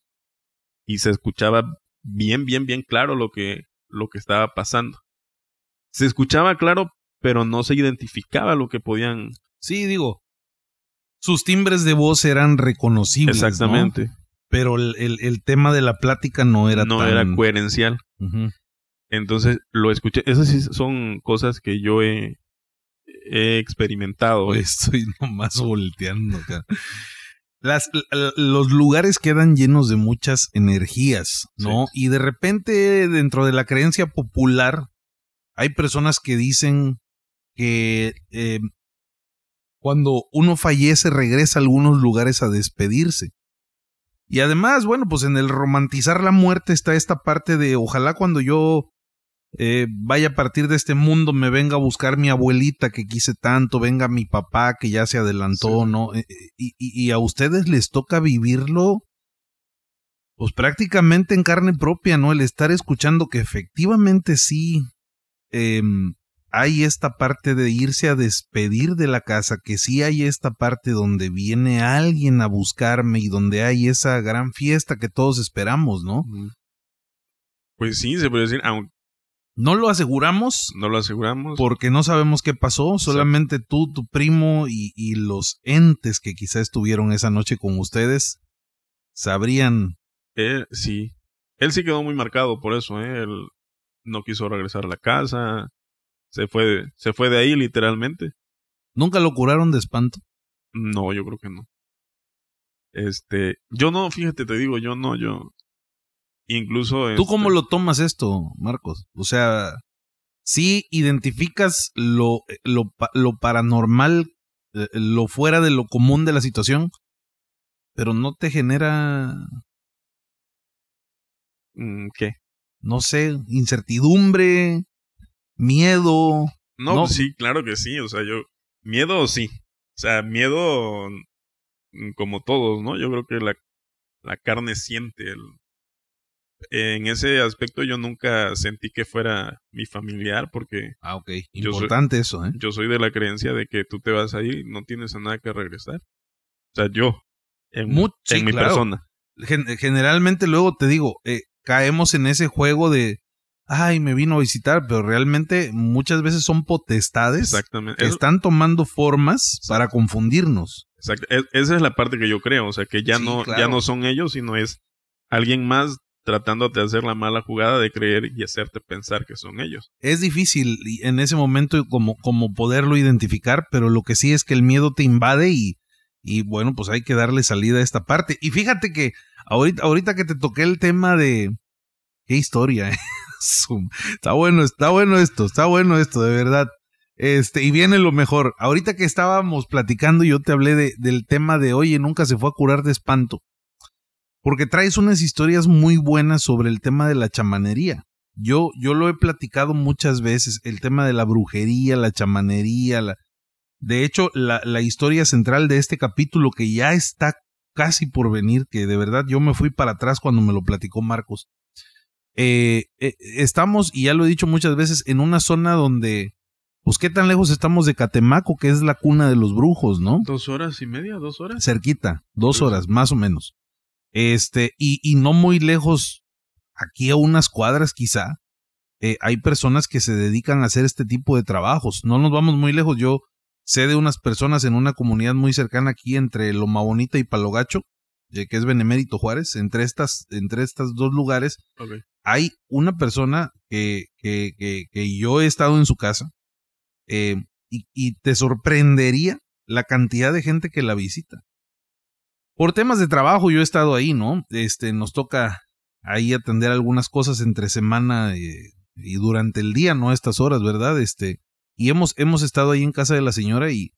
Y se escuchaba bien, bien, bien claro lo que, lo que estaba pasando. Se escuchaba claro, pero no se identificaba lo que podían. Sí, digo. Sus timbres de voz eran reconocibles. Exactamente. Pero el, el, tema de la plática no era No era coherencial. Entonces lo escuché. Esas sí son cosas que yo he, he experimentado <laughs> esto y nomás volteando. los lugares quedan llenos de muchas energías, ¿no? Y de repente, dentro de la creencia popular, hay personas que dicen que eh, cuando uno fallece regresa a algunos lugares a despedirse. Y además, bueno, pues en el romantizar la muerte está esta parte de ojalá cuando yo eh, vaya a partir de este mundo, me venga a buscar mi abuelita que quise tanto, venga mi papá que ya se adelantó, ¿no? Eh, eh, y, a ustedes les toca vivirlo, pues prácticamente en carne propia, ¿no? El estar escuchando que efectivamente sí em, hay esta parte de irse a despedir de la casa, que sí hay esta parte donde viene alguien a buscarme y donde hay esa gran fiesta que todos esperamos, ¿no? Pues sí, se puede decir, aunque no lo aseguramos. No lo aseguramos. Porque no sabemos qué pasó. Solamente tú, tu primo y, los entes que quizá estuvieron esa noche con ustedes sabrían. Eh, sí. Él sí quedó muy marcado por eso. ¿eh? Él no quiso regresar a la casa. Se fue, de, se fue de ahí literalmente. ¿Nunca lo curaron de espanto? No, yo creo que no. Este, yo no, fíjate, te digo, yo no, yo Incluso. ¿Tú cómo este lo tomas esto, Marcos? O sea, si ¿sí identificas lo, lo, lo paranormal, eh, lo fuera de lo común de la situación, pero no te genera. Mm, ¿Qué? No sé, incertidumbre, miedo. No, no, pues sí, claro que sí. O sea, yo. Miedo sí. O sea, miedo mm, como todos, ¿no? Yo creo que la, la carne siente el, en ese aspecto yo nunca sentí que fuera mi familiar porque... Ah, ok. Importante eso, ¿eh? Yo soy de la creencia de que tú te vas ahí, no tienes a nada que regresar. O sea, yo, en, en mi persona. generalmente luego te digo, eh, caemos en ese juego de, ay, me vino a visitar, pero realmente muchas veces son potestades están tomando formas para confundirnos. Exacto. E-, esa es la parte que yo creo, o sea, que ya no ya no son ellos, sino es alguien más tratándote de hacer la mala jugada de creer y hacerte pensar que son ellos. Es difícil en ese momento como, como poderlo identificar, pero lo que sí es que el miedo te invade y, y bueno, pues hay que darle salida a esta parte. Y fíjate que ahorita, ahorita que te toqué el tema de... ¡Qué historia! Eh. <laughs> está bueno, está bueno esto, está bueno esto, de verdad. Este, y viene lo mejor. Ahorita que estábamos platicando, yo te hablé del tema de, oye, nunca se fue a curar de espanto porque traes unas historias muy buenas sobre el tema de la chamanería. Yo, yo lo he platicado muchas veces, el tema de la brujería, la chamanería, la... De hecho, la, historia central de este capítulo que ya está casi por venir, que de verdad yo me fui para atrás cuando me lo platicó Marcos. Eh, eh, estamos, y ya lo he dicho muchas veces, en una zona donde, pues qué tan lejos estamos de Catemaco, que es la cuna de los brujos, ¿no? Dos horas y media, dos horas. Cerquita, dos horas, más o menos. Este, y, no muy lejos, aquí a unas cuadras quizá, eh, hay personas que se dedican a hacer este tipo de trabajos. No nos vamos muy lejos. Yo sé de unas personas en una comunidad muy cercana aquí entre Loma Bonita y Palogacho, eh, que es Benemérito Juárez, entre estas, entre estos dos lugares, hay una persona que, yo he estado en su casa eh, y te sorprendería la cantidad de gente que la visita por temas de trabajo yo he estado ahí, ¿no? Este, nos toca ahí atender algunas cosas entre semana eh, y, durante el día, no estas horas, ¿verdad? Este, y hemos, hemos estado ahí en casa de la señora y,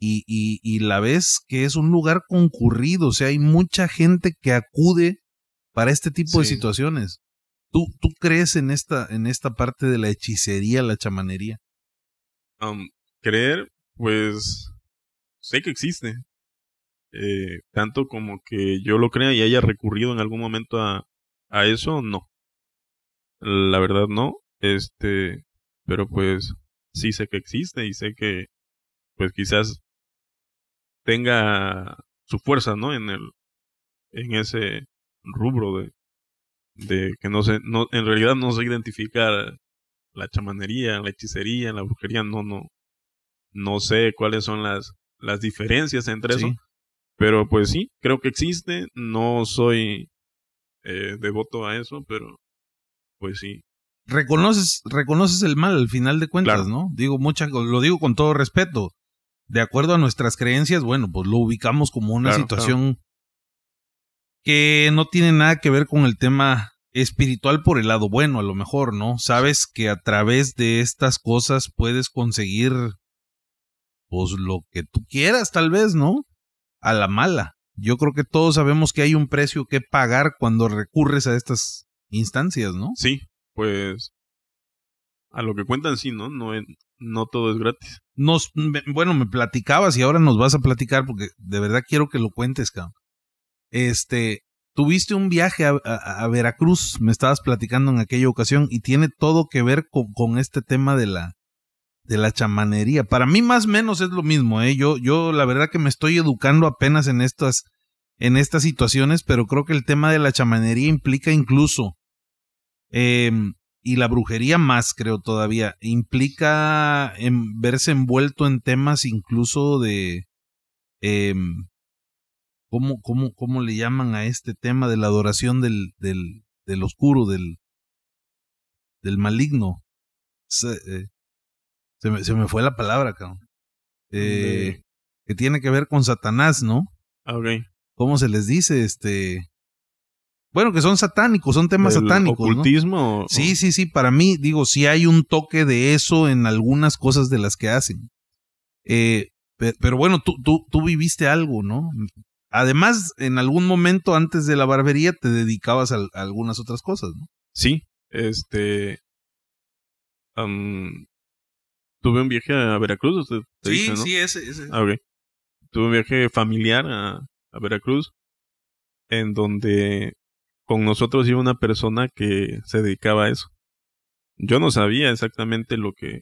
y, la ves que es un lugar concurrido, o sea, hay mucha gente que acude para este tipo de situaciones. ¿Tú, ¿Tú crees en esta, en esta parte de la hechicería, la chamanería? creer, pues sé que existe, eh, tanto como que yo lo crea y haya recurrido en algún momento a, eso, no. La verdad no. Este, pero pues sí sé que existe y sé que pues quizás tenga su fuerza, ¿no? En el en ese rubro de de que no sé no en realidad no se identifica la chamanería, la hechicería, la brujería, no no no sé cuáles son las las diferencias entre eso, pero pues sí, creo que existe, no soy eh, devoto a eso, pero pues sí. Reconoces, reconoces el mal al final de cuentas, ¿no? Digo, mucha, lo digo con todo respeto. De acuerdo a nuestras creencias, bueno, pues lo ubicamos como una situación que no tiene nada que ver con el tema espiritual por el lado bueno, a lo mejor, ¿no? Sabes que a través de estas cosas puedes conseguir, pues lo que tú quieras, tal vez, ¿no? a la mala. Yo creo que todos sabemos que hay un precio que pagar cuando recurres a estas instancias, ¿no? Sí, pues a lo que cuentan sí, ¿no? No, no todo es gratis. Nos, bueno, me platicabas y ahora nos vas a platicar porque de verdad quiero que lo cuentes, cabrón. Este, tuviste un viaje a, Veracruz, me estabas platicando en aquella ocasión y tiene todo que ver con este tema de la de la chamanería. Para mí más o menos es lo mismo, ¿eh? Yo, yo la verdad que me estoy educando apenas en estas, en estas situaciones, pero creo que el tema de la chamanería implica incluso, em, y la brujería más creo todavía, implica en em, verse envuelto en temas incluso de... Em, cómo, ¿Cómo le llaman a este tema de la adoración del, del, del oscuro, del, del maligno? Eh, se me, fue la palabra, cabrón. Eh, que tiene que ver con Satanás, ¿no? Ah, ok. ¿Cómo se les dice? Este. Bueno, que son satánicos, son temas satánicos. ¿Ocultismo? Sí, sí, sí. Para mí, digo, sí hay un toque de eso en algunas cosas de las que hacen. Eh, pero bueno, tú, tú, tú viviste algo, ¿no? Además, en algún momento antes de la barbería te dedicabas a, algunas otras cosas, ¿no? Sí, este tuve un viaje a Veracruz, Sí, sí, ese, ah, Tuve un viaje familiar a, Veracruz, en donde con nosotros iba una persona que se dedicaba a eso. Yo no sabía exactamente lo que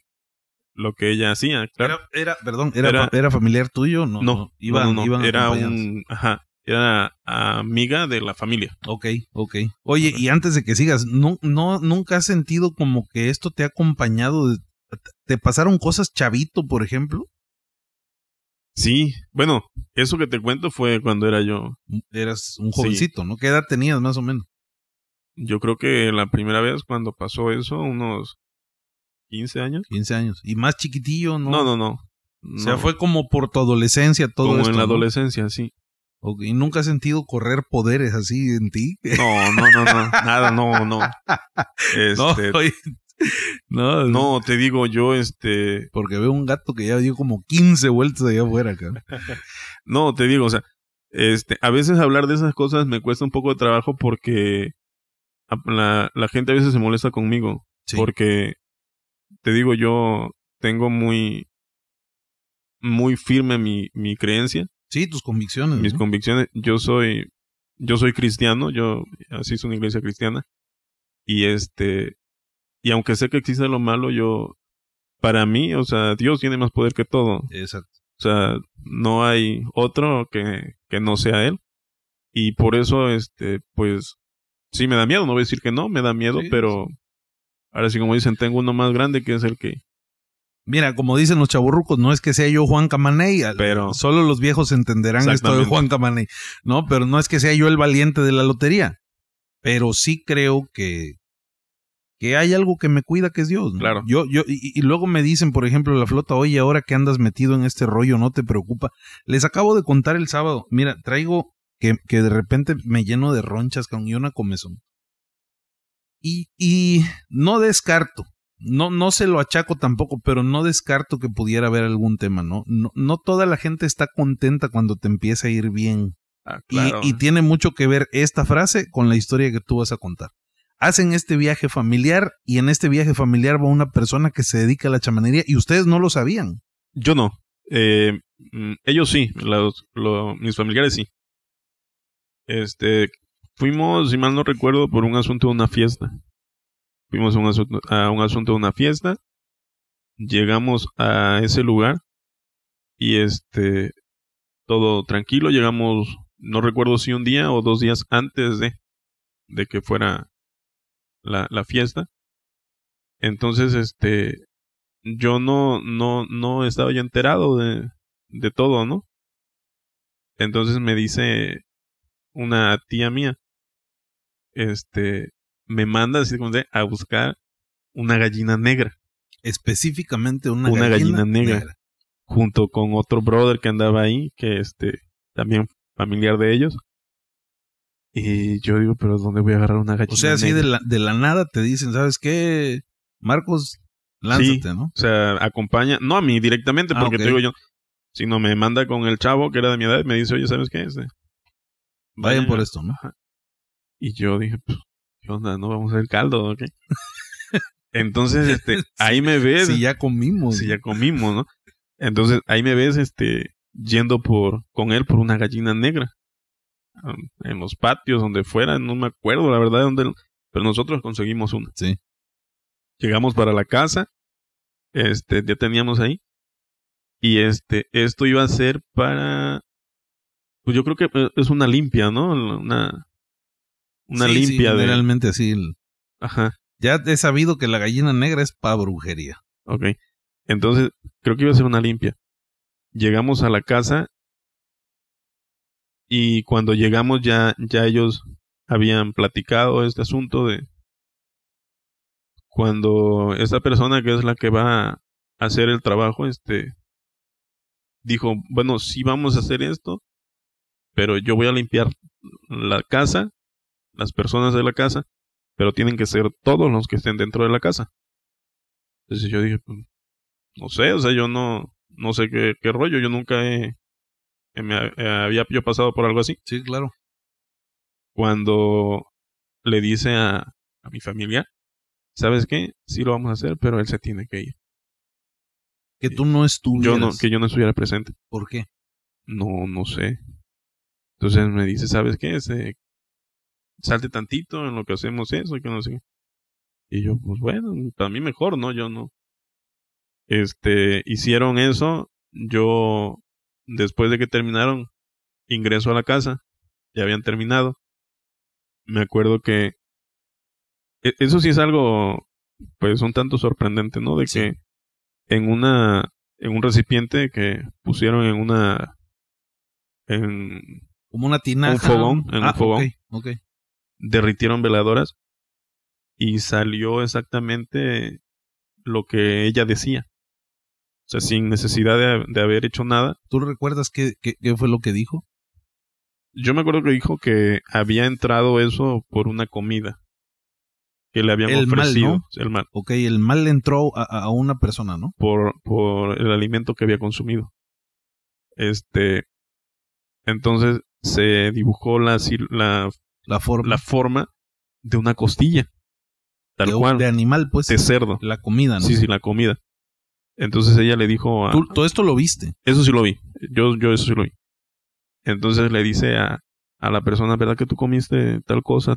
lo que ella hacía, claro. Era, perdón, era, era, familiar tuyo, no. No, no, era un, ajá, era amiga de la familia. Ok, ok. Oye, y antes de que sigas, ¿no, no, ¿nunca has sentido como que esto te ha acompañado de ¿Te pasaron cosas chavito, por ejemplo? Sí, bueno, eso que te cuento fue cuando era yo. Mm, eras un jovencito, ¿no? ¿Qué edad tenías más o menos? Yo creo que la primera vez cuando pasó eso, unos 15 años. 15 años. Y más chiquitillo, ¿no? No, no, no. O sea, fue como por tu adolescencia todo. Como en la adolescencia, sí. ¿Y nunca has sentido correr poderes así en ti? No, no, no, no. Nada, no, no. <laughs> Este, <laughs> No, no, te digo yo, este. Porque veo un gato que ya dio como 15 vueltas allá afuera, <laughs> no, te digo, o sea, este, a veces hablar de esas cosas me cuesta un poco de trabajo porque la, gente a veces se molesta conmigo. Porque, te digo, yo tengo muy, muy firme mi, creencia. Sí, tus convicciones. Mis convicciones. Yo soy, yo soy cristiano, yo así es una iglesia cristiana. Y este, y aunque sé que existe lo malo, yo, para mí, o sea, Dios tiene más poder que todo. Exacto. O sea, no hay otro que, que no sea Él. Y por eso, este, pues, sí me da miedo, no voy a decir que no, me da miedo, pero ahora sí, como dicen, tengo uno más grande que es el que, Mira, como dicen los chaburrucos, no es que sea yo Juan Camaney, pero solo los viejos entenderán esto de Juan Camaney, ¿no? Pero no es que sea yo el valiente de la lotería, pero sí creo que que hay algo que me cuida que es Dios. Claro. Yo, yo, y, luego me dicen, por ejemplo, la flota, oye, ahora que andas metido en este rollo, no te preocupa. Les acabo de contar el sábado, mira, traigo que, que de repente me lleno de ronchas con y una comezón. Y, y no descarto, no, no se lo achaco tampoco, pero no descarto que pudiera haber algún tema, ¿no? No, no toda la gente está contenta cuando te empieza a ir bien. Ah, y tiene mucho que ver esta frase con la historia que tú vas a contar hacen este viaje familiar y en este viaje familiar va una persona que se dedica a la chamanería y ustedes no lo sabían. Yo no. Eh, mm, ellos sí, mis familiares sí. Este, fuimos, si mal no recuerdo, por un asunto de una fiesta. Fuimos a un asunto, a un asunto de una fiesta. Llegamos a ese lugar y este, todo tranquilo. Llegamos, no recuerdo si un día o dos días antes de, de que fuera la, fiesta. Entonces, este, yo no, no, no estaba ya enterado de, todo, ¿no? Entonces me dice una tía mía, este, me manda a buscar una gallina negra. Específicamente una, gallina, negra, negra, Junto con otro brother que andaba ahí, que este, también familiar de ellos. Y yo digo, pero ¿dónde voy a agarrar una gallina? O sea, así de la, de la nada te dicen, ¿sabes qué? Marcos, lánzate, sí, ¿no? O sea, acompaña, no a mí directamente, ah, porque te digo yo, sino me manda con el chavo que era de mi edad y me dice, oye, ¿sabes qué? Este, vayan, por esto, ¿no? Y yo dije, pues, ¿qué onda? ¿No vamos a hacer caldo ¿ok? <laughs> Entonces, este, ahí me ves. Si ya comimos. Si ya comimos, ¿no? Entonces, ahí me ves, este, yendo por, con él por una gallina negra. Um, en los patios, donde fuera, no me acuerdo la verdad donde pero nosotros conseguimos una. Llegamos para la casa, este, ya teníamos ahí, y este, esto iba a ser para, pues yo creo que eh, es una limpia, ¿no? Una, una limpia sí, generalmente de... sí. Ajá. Ya he sabido que la gallina negra es para brujería. Ok. Entonces, creo que iba a ser una limpia. Llegamos a la casa y cuando llegamos ya, ya ellos habían platicado este asunto de cuando esta persona que es la que va a hacer el trabajo, este, dijo, bueno, sí vamos a hacer esto, pero yo voy a limpiar la casa, las personas de la casa, pero tienen que ser todos los que estén dentro de la casa. Entonces yo dije, pues, no sé, o sea, yo no, no sé qué, qué rollo, yo nunca he eh, eh, había yo pasado por algo así. Sí, claro. Cuando le dice a, mi familia, ¿sabes qué? Sí lo vamos a hacer, pero él se tiene que ir. Que eh, tú no estuvieras. Yo no, que yo no estuviera presente. ¿Por qué? No, no sé. Entonces me dice, ¿sabes qué? Se, este, salte tantito en lo que hacemos eso que no sé. Y yo, pues bueno, para mí mejor, ¿no? Yo no. Este, hicieron eso. Yo Después de que terminaron, ingreso a la casa, ya habían terminado. Me acuerdo que e, eso sí es algo, pues un tanto sorprendente, ¿no? De que en una, en un recipiente que pusieron en una, en como una tinaja, un fogón, en ah, fogón, derritieron veladoras y salió exactamente lo que ella decía. O sea, sin necesidad de, haber hecho nada. ¿Tú recuerdas qué, qué, fue lo que dijo? Yo me acuerdo que dijo que había entrado eso por una comida que le habían el ofrecido. El mal. Ok, el mal entró a, una persona, ¿no? Por, por el alimento que había consumido. Este. Entonces se dibujó la, la, la, forma. la forma de una costilla. Tal cual. De animal, pues. De cerdo. La comida, ¿no? Sí, sí, la comida. Entonces ella le dijo a... ¿Todo esto lo viste? Eso sí lo vi. Yo, yo eso sí lo vi. Entonces le dice a, la persona, ¿verdad que tú comiste tal cosa?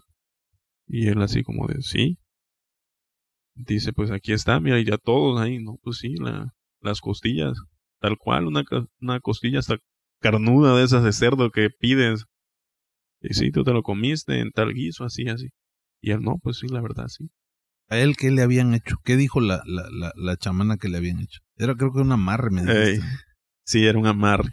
Y él así como de, sí. Dice, pues aquí está, mira, y ya todos ahí, no, pues sí, las costillas, tal cual, una, una costilla hasta carnuda de esas de cerdo que pides. Y sí, tú te lo comiste en tal guiso, así, así. Y él, no, pues sí, la verdad, sí. ¿A él qué le habían hecho? ¿Qué dijo la, la, la, la chamana que le habían hecho? Era creo que un amarre, me sí, era un amarre.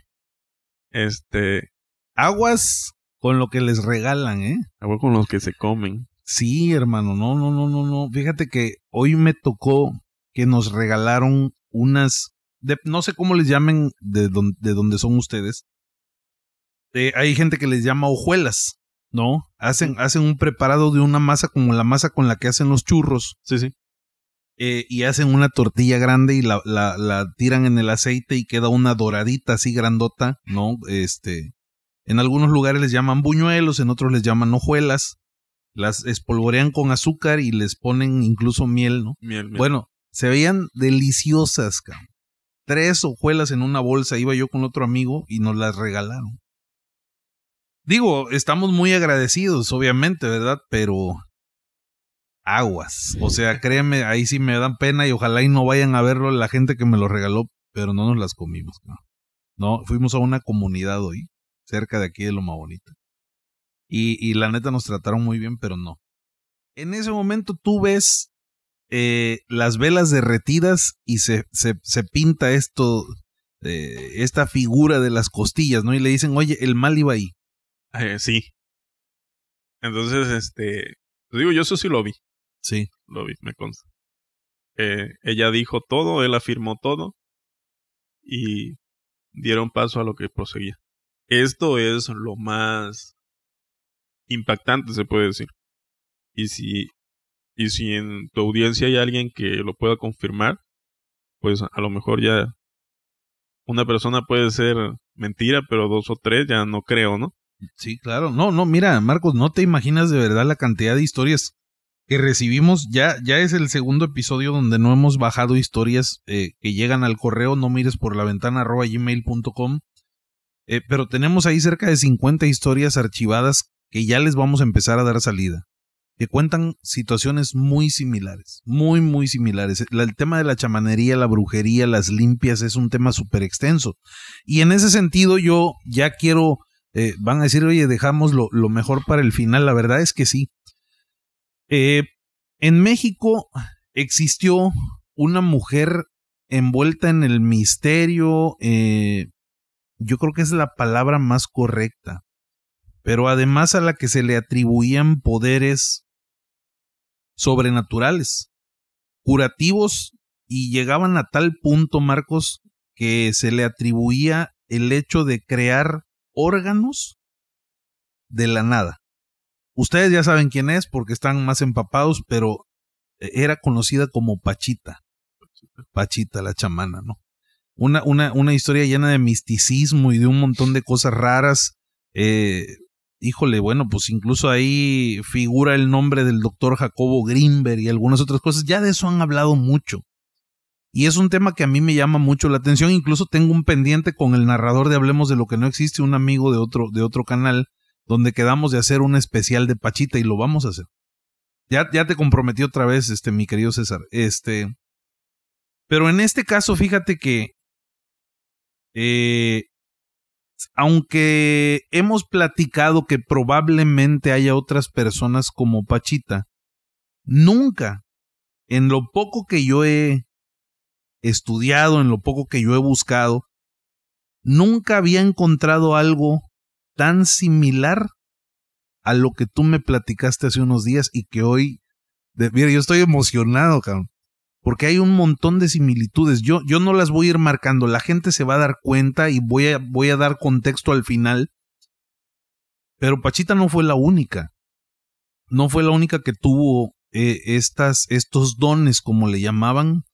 Este. Aguas con lo que les regalan, ¿eh? Aguas con los que se comen. Sí, hermano, no, no, no, no, no. Fíjate que hoy me tocó que nos regalaron unas. De, no sé cómo les llamen de, don, de donde son ustedes. Eh, hay gente que les llama hojuelas. No. Hacen, hacen un preparado de una masa como la masa con la que hacen los churros. Sí, sí. Eh, y hacen una tortilla grande y la, la, tiran en el aceite y queda una doradita así grandota, ¿no? Este, en algunos lugares les llaman buñuelos, en otros les llaman hojuelas. Las espolvorean con azúcar y les ponen incluso miel, ¿no? Miel, Bueno, se veían deliciosas, Tres hojuelas en una bolsa, iba yo con otro amigo y nos las regalaron. Digo, estamos muy agradecidos, obviamente, ¿verdad? Pero aguas. O sea, <laughs> créeme, ahí sí me dan pena y ojalá y no vayan a verlo la gente que me lo regaló, pero no nos las comimos. No, no fuimos a una comunidad hoy, cerca de aquí de Loma Bonita. Y, y la neta nos trataron muy bien, pero no. En ese momento tú ves eh, las velas derretidas y se, se, se pinta esto, eh, esta figura de las costillas, ¿no? Y le dicen, oye, el mal iba ahí. Eh, sí. Entonces, este, pues digo, yo eso sí lo vi. Sí. Lo vi, me consta. Eh, ella dijo todo, él afirmó todo y dieron paso a lo que proseguía. Esto es lo más impactante, se puede decir. Y si, y si en tu audiencia hay alguien que lo pueda confirmar, pues a lo mejor ya una persona puede ser mentira, pero dos o tres ya no creo, ¿no? Sí, claro. No, no, mira, Marcos, no te imaginas de verdad la cantidad de historias que recibimos. Ya, ya es el segundo episodio donde no hemos bajado historias eh, que llegan al correo no mires por la ventana arroba gmail.com. Eh, pero tenemos ahí cerca de 50 historias archivadas que ya les vamos a empezar a dar salida. Que cuentan situaciones muy similares, muy, muy similares. El tema de la chamanería, la brujería, las limpias es un tema súper extenso. Y en ese sentido yo ya quiero eh, van a decir, oye, dejamos lo, mejor para el final. La verdad es que sí. Eh, en México existió una mujer envuelta en el misterio. Eh, yo creo que es la palabra más correcta. Pero además a la que se le atribuían poderes sobrenaturales, curativos, y llegaban a tal punto, Marcos, que se le atribuía el hecho de crear órganos de la nada. Ustedes ya saben quién es porque están más empapados, pero eh, era conocida como Pachita. Pachita la chamana, ¿no? Una, una, una historia llena de misticismo y de un montón de cosas raras. Eh, híjole, bueno, pues incluso ahí figura el nombre del doctor Jacobo Grimberg y algunas otras cosas. Ya de eso han hablado mucho. Y es un tema que a mí me llama mucho la atención. Incluso tengo un pendiente con el narrador de Hablemos de lo que no existe, un amigo de otro, de otro canal, donde quedamos de hacer un especial de Pachita y lo vamos a hacer. Ya, ya te comprometí otra vez, este, mi querido César. Este. Pero en este caso, fíjate que. Eh, aunque hemos platicado que probablemente haya otras personas como Pachita, nunca, en lo poco que yo he estudiado, en lo poco que yo he buscado, nunca había encontrado algo tan similar a lo que tú me platicaste hace unos días y que hoy, mira, yo estoy emocionado, cabrón, porque hay un montón de similitudes. Yo, yo no las voy a ir marcando, la gente se va a dar cuenta y voy a, voy a dar contexto al final. Pero Pachita no fue la única. No fue la única que tuvo eh, estas, estos dones, como le llamaban,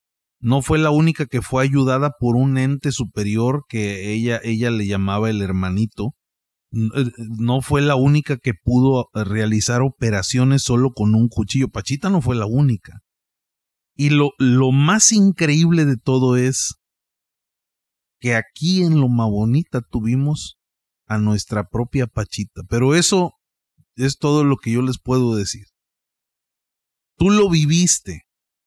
no fue la única que fue ayudada por un ente superior que ella, ella le llamaba el hermanito. Eh, no fue la única que pudo eh, realizar operaciones solo con un cuchillo. Pachita no fue la única. Y lo, lo más increíble de todo es que aquí en Loma Bonita tuvimos a nuestra propia Pachita. Pero eso es todo lo que yo les puedo decir. Tú lo viviste,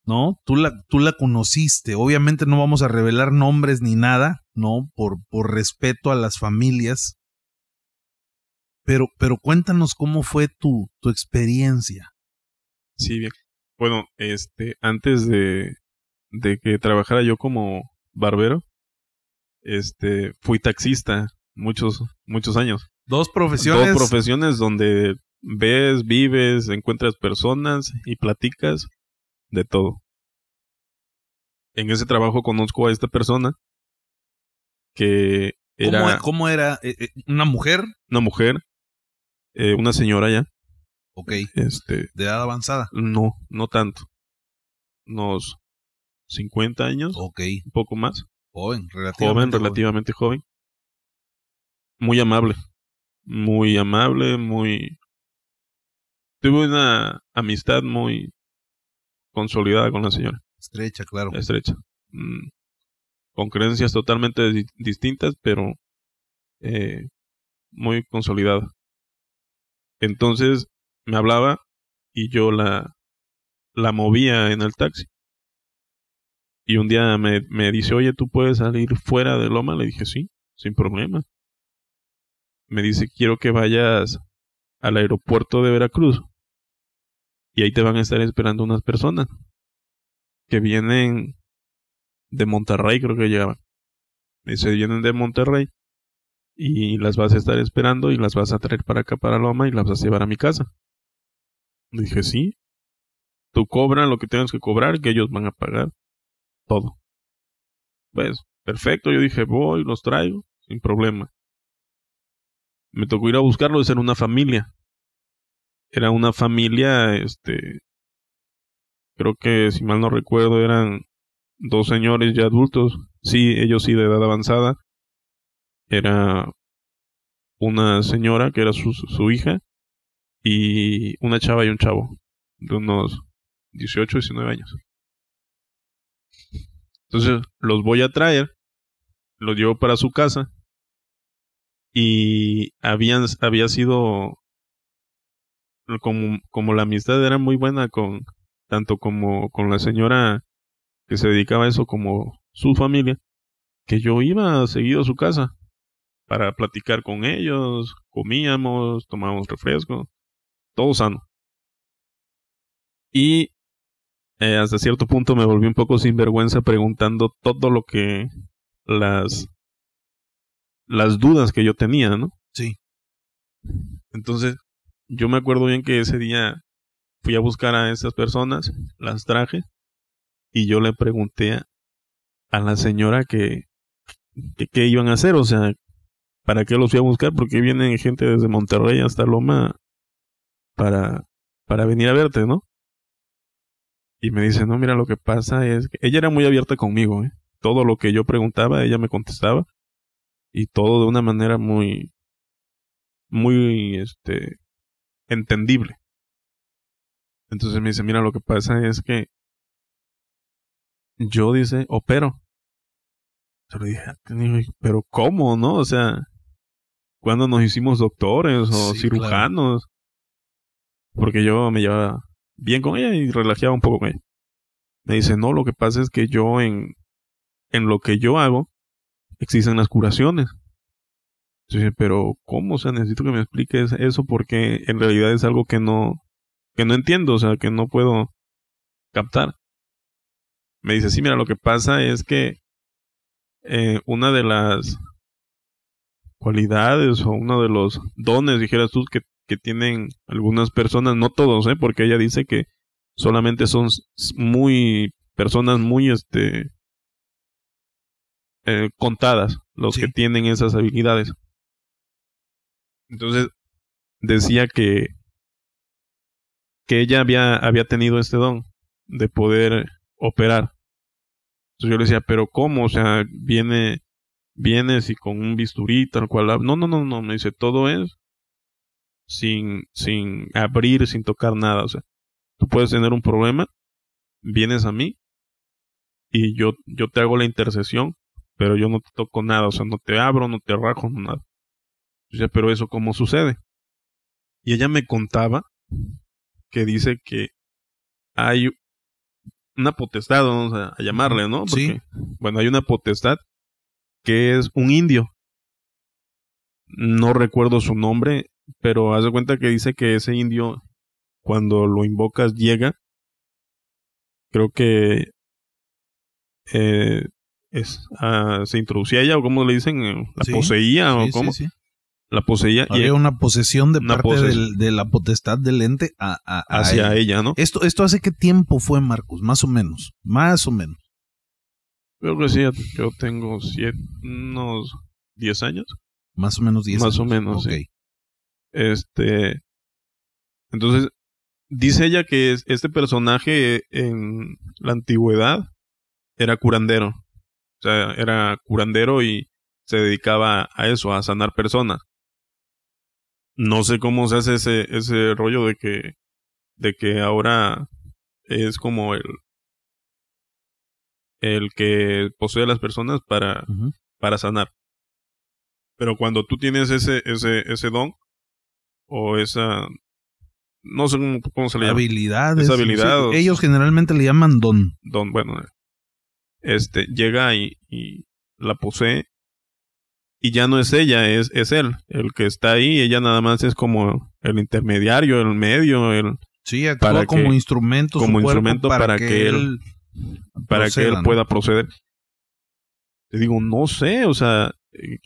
¿no? Tú la, tú la conociste. Obviamente no vamos a revelar nombres ni nada, ¿no? Por, por respeto a las familias. Pero, pero cuéntanos cómo fue tu, tu experiencia. Sí, bien. Bueno, este, antes de, que trabajara yo como barbero, este, fui taxista muchos, muchos años. Dos profesiones. Dos profesiones donde ves, vives, encuentras personas y platicas de todo. En ese trabajo conozco a esta persona que era... ¿Cómo, era? E-, eh, eh, ¿Una mujer? Una mujer, eh, una señora ya. Ok. Este, ¿De edad avanzada? No, no tanto. Unos 50 años. Ok. Un poco más. Joven, relativamente joven. relativamente joven. joven. Muy amable. Muy amable, muy... Tuve una amistad muy consolidada con la señora. Estrecha, claro. Estrecha. Mm. Con creencias totalmente distintas, pero eh, muy consolidada. Entonces me hablaba y yo la, la movía en el taxi. Y un día me, me dice, oye, ¿tú puedes salir fuera de Loma? Le dije, sí, sin problema. Me dice, quiero que vayas al aeropuerto de Veracruz y ahí te van a estar esperando unas personas que vienen de Monterrey, creo que llegaban. Y se vienen de Monterrey y las vas a estar esperando y las vas a traer para acá, para Loma y las vas a llevar a mi casa. dije, sí. Tú cobras lo que tienes que cobrar, que ellos van a pagar todo. Pues, perfecto. Yo dije, voy, los traigo, sin problema. Me tocó ir a buscarlos en una familia era una familia, este, creo que si mal no recuerdo eran dos señores ya adultos, sí, ellos sí de edad avanzada, era una señora que era su, hija y una chava y un chavo de unos 18, 19 años. Entonces los voy a traer, los llevo para su casa y habían, había sido como, la amistad era muy buena con tanto como con la señora que se dedicaba a eso como su familia, que yo iba seguido a su casa para platicar con ellos, comíamos, tomábamos refresco, todo sano. Y eh, hasta cierto punto me volví un poco sinvergüenza preguntando todo lo que las las dudas que yo tenía, ¿no? Sí. Entonces, yo me acuerdo bien que ese día fui a buscar a esas personas, las traje y yo le pregunté a, la señora que qué iban a hacer, o sea, para qué los fui a buscar, porque vienen gente desde Monterrey hasta Loma para, para venir a verte, ¿no? Y me dice, no, mira, lo que pasa es que ella era muy abierta conmigo, ¿eh? todo lo que yo preguntaba, ella me contestaba y todo de una manera muy, muy, este, entendible. Entonces me dice, mira, lo que pasa es que yo dice, opero. pero dije, ah, pero ¿cómo, no? O sea, cuando nos hicimos doctores o cirujanos? Porque yo me llevaba bien con ella y relajaba un poco con ella. Me dice, no, lo que pasa es que yo en, en lo que yo hago existen las curaciones pero ¿cómo? O sea, necesito que me expliques eso porque en realidad es algo que no, que no entiendo, o sea, que no puedo captar. Me dice, sí, mira, lo que pasa es que eh, una de las cualidades o uno de los dones, dijeras tú, que, tienen algunas personas, no todos, ¿eh? porque ella dice que solamente son muy personas muy este eh, contadas los que tienen esas habilidades. Entonces decía que que ella había, había tenido este don de poder operar. Entonces yo le decía, pero ¿cómo? O sea, viene, vienes y con un bisturí tal cual. No, no, no, no, me dice, todo es sin, sin abrir, sin tocar nada. O sea, tú puedes tener un problema, vienes a mí y yo, yo te hago la intercesión, pero yo no te toco nada. O sea, no te abro, no te rajo, no nada. Pues pero eso cómo sucede. Y ella me contaba que dice que hay una potestad, vamos a, llamarle, ¿no? Porque, Bueno, hay una potestad que es un indio. No recuerdo su nombre, pero haz de cuenta que dice que ese indio, cuando lo invocas, llega. Creo que eh, es, ah, se introducía ella, o como le dicen, eh, la poseía, o cómo. La poseía. Había una posesión de parte de la potestad del ente hacia ella. ¿no? Esto, esto hace qué tiempo fue, Marcos, más o menos, más o menos. Creo que sí, yo tengo unos 10 años. Más o menos 10 Más o menos, Este. Entonces, dice ella que este personaje en la antigüedad era curandero. O sea, era curandero y se dedicaba a eso, a sanar personas no sé cómo se hace ese, ese rollo de que, de que ahora es como el, el que posee a las personas para, para sanar. Pero cuando tú tienes ese, ese, ese don, o esa, no sé cómo, se le llama. Habilidades. habilidad. ellos generalmente le llaman don. Don, bueno. Este, llega y la posee y ya no es ella, es, él, el que está ahí, ella nada más es como el intermediario, el medio, el sí, actúa para como instrumento, como instrumento para, que él, para que él pueda proceder. Te digo, no sé, o sea,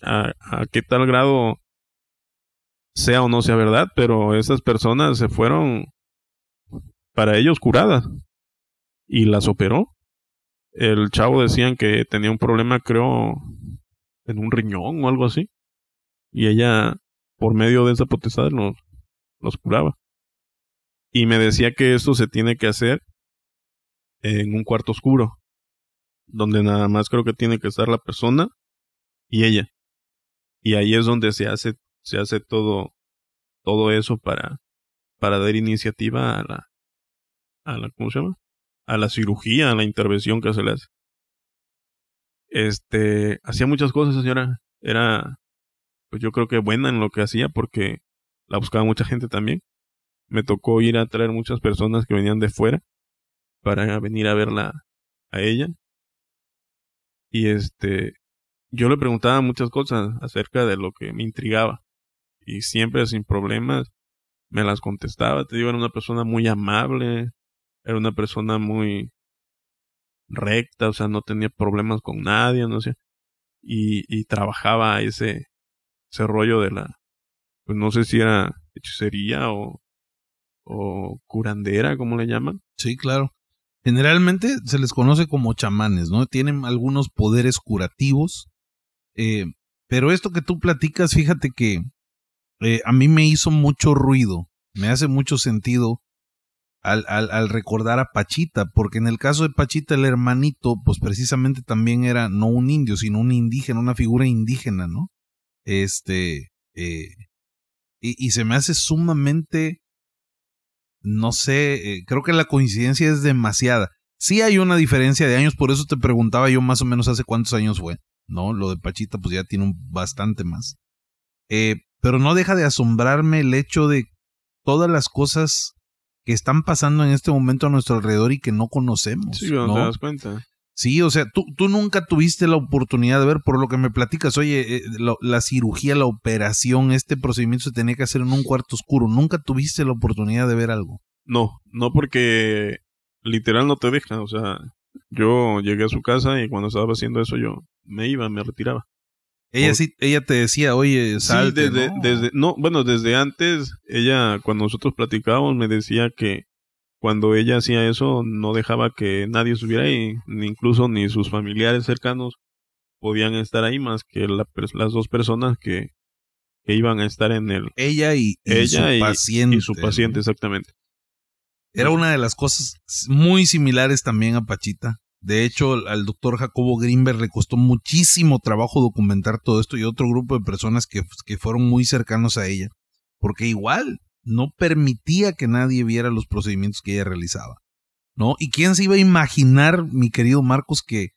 a, a qué tal grado sea o no sea verdad, pero esas personas se fueron para ellos curadas y las operó. El chavo decían que tenía un problema, creo, en un riñón o algo así. Y ella, por medio de esa potestad, nos, curaba. Y me decía que eso se tiene que hacer en un cuarto oscuro, donde nada más creo que tiene que estar la persona y ella. Y ahí es donde se hace, se hace todo, todo eso para, para dar iniciativa a la, a la, se llama? A la cirugía, a la intervención que se le hace. Este, hacía muchas cosas señora. Era, pues yo creo que buena en lo que hacía porque la buscaba mucha gente también. Me tocó ir a traer muchas personas que venían de fuera para venir a verla a ella. Y este, yo le preguntaba muchas cosas acerca de lo que me intrigaba. Y siempre sin problemas me las contestaba. Te digo, era una persona muy amable, era una persona muy recta, o sea, no tenía problemas con nadie, no sé. Y, trabajaba ese, ese rollo de la, pues no sé si era hechicería o, curandera, como le llaman. Sí, claro. Generalmente se les conoce como chamanes, ¿no? Tienen algunos poderes curativos. Eh, pero esto que tú platicas, fíjate que eh, a mí me hizo mucho ruido, me hace mucho sentido al, al, recordar a Pachita, porque en el caso de Pachita el hermanito, pues precisamente también era no un indio, sino un indígena, una figura indígena, ¿no? Este, eh, y, se me hace sumamente, no sé, eh, creo que la coincidencia es demasiada. Sí hay una diferencia de años, por eso te preguntaba yo más o menos hace cuántos años fue, ¿no? Lo de Pachita pues ya tiene bastante más. Eh, pero no deja de asombrarme el hecho de todas las cosas que están pasando en este momento a nuestro alrededor y que no conocemos. Sí, no, te das cuenta. Sí, o sea, tú, tú nunca tuviste la oportunidad de ver, por lo que me platicas, oye, eh, la, la, cirugía, la operación, este procedimiento se tenía que hacer en un cuarto oscuro. Nunca tuviste la oportunidad de ver algo. No, no porque literal no te dejan. O sea, yo llegué a su casa y cuando estaba haciendo eso yo me iba, me retiraba. Ella sí, ella te decía, oye, salte, desde, desde, no, bueno, desde antes, ella, cuando nosotros platicábamos, me decía que cuando ella hacía eso, no dejaba que nadie estuviera ahí, ni incluso ni sus familiares cercanos podían estar ahí más que las dos personas que, iban a estar en el... Ella y, ella su Y su paciente, exactamente. Era una de las cosas muy similares también a Pachita. De hecho, al doctor Jacobo Greenberg le costó muchísimo trabajo documentar todo esto y otro grupo de personas que, pues, que fueron muy cercanos a ella, porque igual no permitía que nadie viera los procedimientos que ella realizaba. ¿No? ¿Y quién se iba a imaginar, mi querido Marcos, que,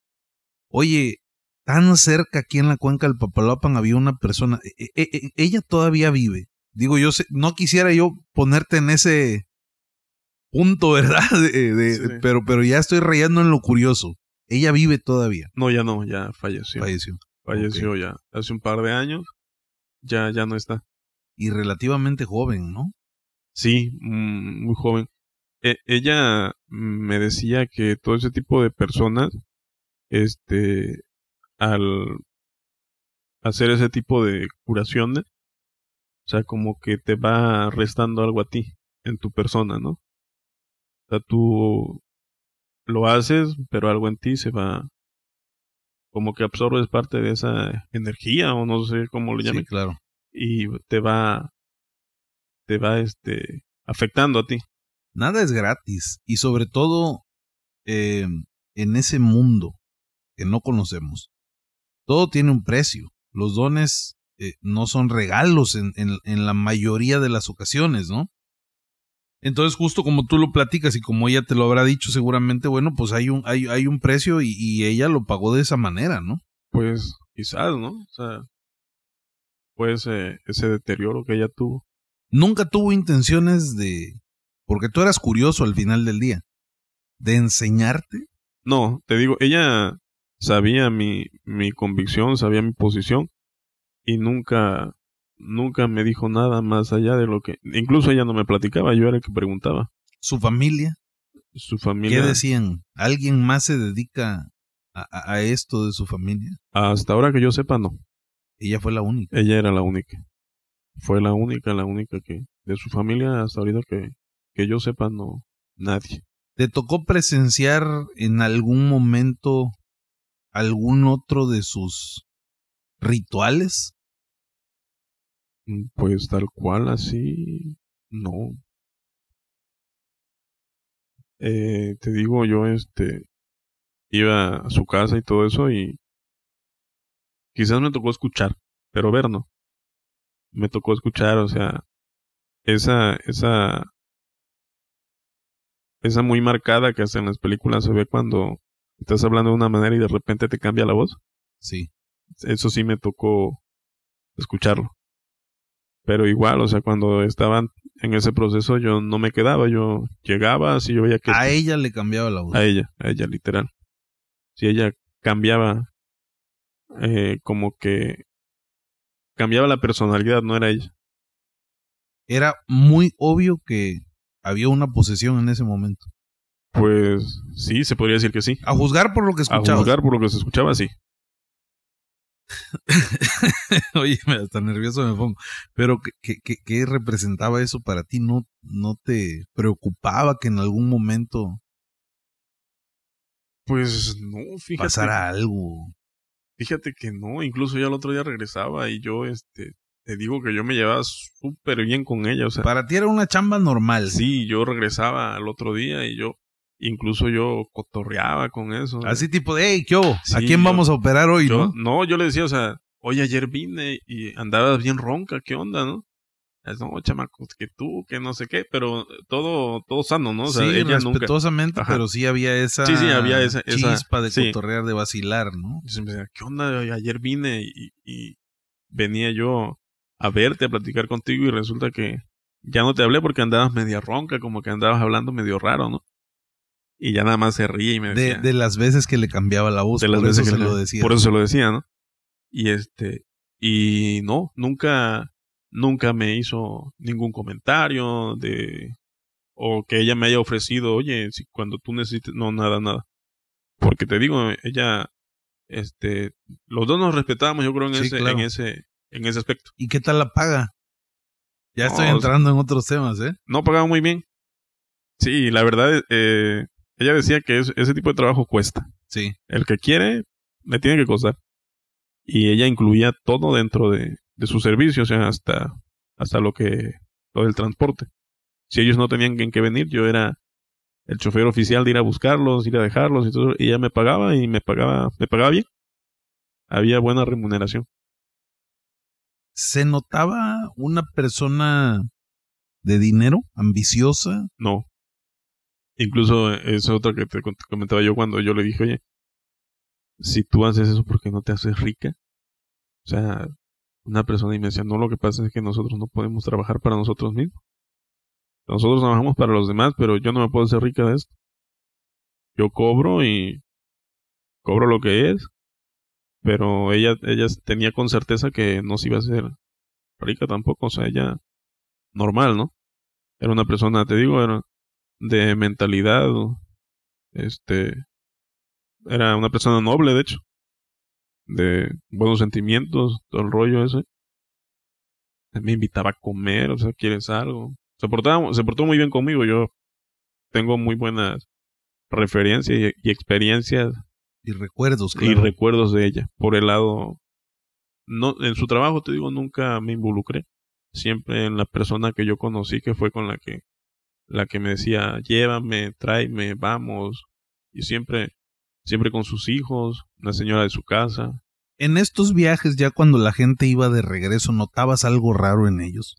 oye, tan cerca aquí en la cuenca del Papalopan había una persona, e, e, e, ella todavía vive. Digo, yo no quisiera yo ponerte en ese, punto, ¿verdad? <laughs> De, pero, pero ya estoy rayando en lo curioso. Ella vive todavía. No, ya no, ya falleció. Falleció. Falleció ya hace un par de años. Ya, ya no está. Y relativamente joven, ¿no? Sí, mm, muy joven. E, ella me decía que todo ese tipo de personas, este, al hacer ese tipo de curaciones, o sea, como que te va restando algo a ti, en tu persona, ¿no? sea, tú lo haces, pero algo en ti se va. Como que absorbes parte de esa energía, o no sé cómo lo llame. claro. Y te va. Te va, este. afectando a ti. Nada es gratis. Y sobre todo. Eh, en ese mundo que no conocemos. Todo tiene un precio. Los dones eh, no son regalos en, en, la mayoría de las ocasiones, ¿no? Entonces, justo como tú lo platicas y como ella te lo habrá dicho, seguramente, bueno, pues hay un, hay, hay un precio y, ella lo pagó de esa manera, ¿no? Pues quizás, ¿no? O sea, fue ese, ese deterioro que ella tuvo. Nunca tuvo intenciones de, porque tú eras curioso al final del día, de enseñarte. No, te digo, ella sabía mi, mi convicción, sabía mi posición y nunca nunca me dijo nada más allá de lo que... Incluso ella no me platicaba, yo era el que preguntaba. ¿Su familia? Su familia. ¿Qué decían? ¿Alguien más se dedica a, esto de su familia? Hasta ahora que yo sepa, no. Ella fue la única. Ella era la única. Fue la única, la única que... De su familia hasta ahorita que, que yo sepa, no. Nadie. ¿Te tocó presenciar en algún momento algún otro de sus rituales? Pues tal cual así, no. Eh, te digo, yo este iba a su casa y todo eso y quizás me tocó escuchar, pero ver no. Me tocó escuchar, o sea, esa, esa, esa muy marcada que hacen en las películas se ve cuando estás hablando de una manera y de repente te cambia la voz. Sí. Eso sí me tocó escucharlo. Pero igual, o sea, cuando estaban en ese proceso yo no me quedaba, yo llegaba, si yo veía que... A este ella le cambiaba la voz. A ella, a ella, literal. Si ella cambiaba, eh, como que cambiaba la personalidad, no era ella. Era muy obvio que había una posesión en ese momento. Pues sí, se podría decir que sí. A juzgar por lo que escuchaba. A juzgar por lo que se escuchaba, sí. <laughs> Oye, me hasta nervioso me pongo. Pero, ¿qué, representaba eso para ti? ¿No, ¿No te preocupaba que en algún momento... Pues no, fíjate. Pasara algo. Fíjate que no, incluso ya el otro día regresaba y yo, este, te digo que yo me llevaba súper bien con ella. O sea, para ti era una chamba normal. Sí, yo regresaba al otro día y yo, Incluso yo cotorreaba con eso. ¿eh? Así tipo de, hey, ¿qué ¿A quién vamos a operar hoy, no? No, yo le decía, o sea, hoy ayer vine y andabas bien ronca, ¿qué onda, no? no, chamacos, pues, que tú, que no sé qué, pero todo, todo sano, ¿no? sí, respetuosamente, pero sí había esa, sí, esa chispa de cotorrear, de vacilar, ¿no? decía, ¿qué onda? Ayer vine y, y, venía yo a verte, a platicar contigo y resulta que ya no te hablé porque andabas media ronca, como que andabas hablando medio raro, ¿no? Y ya nada más se ríe y me decía. De, las veces que le cambiaba la voz, de por las eso se lo decía. Por eso se lo decía, ¿no? Y este, y no, nunca, nunca me hizo ningún comentario de, o que ella me haya ofrecido, oye, si cuando tú necesites, no, nada, nada. Porque te digo, ella, este, los dos nos respetábamos, yo creo, en, ese, en, ese, en ese aspecto. ¿Y qué tal la paga? Ya estoy entrando en otros temas, ¿eh? No pagaba muy bien. Sí, la verdad, eh, ella decía que ese tipo de trabajo cuesta. Sí. El que quiere, le tiene que costar. Y ella incluía todo dentro de, de su servicio, o sea, hasta, hasta lo que, todo del transporte. Si ellos no tenían en qué venir, yo era el chofer oficial de ir a buscarlos, ir a dejarlos, y todo, ella me pagaba y me pagaba, me pagaba bien. Había buena remuneración. ¿Se notaba una persona de dinero, ambiciosa? No. Incluso es otra que te comentaba yo cuando yo le dije, oye, si tú haces eso porque no te haces rica, o sea, una persona y me decía, no, lo que pasa es que nosotros no podemos trabajar para nosotros mismos. Nosotros trabajamos para los demás, pero yo no me puedo hacer rica de esto. Yo cobro y cobro lo que es, pero ella, ella tenía con certeza que no se iba a hacer rica tampoco, o sea, ella normal, ¿no? Era una persona, te digo, era de mentalidad. Este era una persona noble, de hecho, de buenos sentimientos, todo el rollo ese. Me invitaba a comer, o sea, quieres algo. Se se portó muy bien conmigo. Yo tengo muy buenas referencias y, experiencias y recuerdos y recuerdos de ella. Por el lado no en su trabajo te digo nunca me involucré siempre en la persona que yo conocí que fue con la que la que me decía, llévame, tráeme, vamos, y siempre, siempre con sus hijos, la señora de su casa. En estos viajes, ya cuando la gente iba de regreso, ¿notabas algo raro en ellos?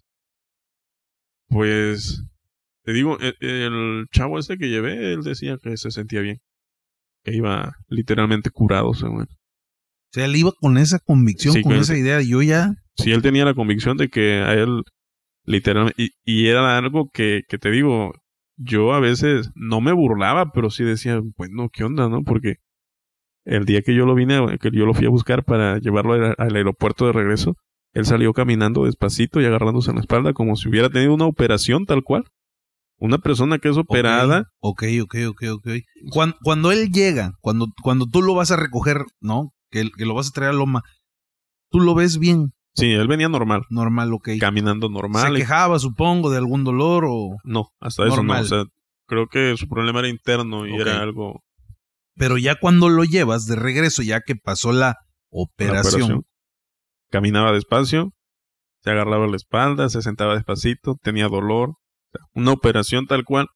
Pues, te digo, e, el, chavo ese que llevé, él decía que se sentía bien, que iba literalmente curado, según. O sea, él iba con esa convicción, con esa idea, yo ya... si él tenía la convicción de que a él Literalmente. Y, era algo que, te digo, yo a veces no me burlaba, pero sí decía, bueno, ¿qué onda, no? Porque el día que yo lo vine, que yo lo fui a buscar para llevarlo al, aeropuerto de regreso, él salió caminando despacito y agarrándose en la espalda como si hubiera tenido una operación tal cual. Una persona que es operada. Ok, ok, ok, ok. Cuando, cuando él llega, cuando, cuando tú lo vas a recoger, ¿no? Que, que lo vas a traer a Loma, tú lo ves bien. Sí, él venía normal. Normal, ok. Caminando normal. ¿Se quejaba, supongo, de algún dolor o...? No, hasta eso no. creo que su problema era interno y era algo... Pero ya cuando lo llevas de regreso, ya que pasó la operación... Caminaba despacio, se agarraba la espalda, se sentaba despacito, tenía dolor. una operación tal cual.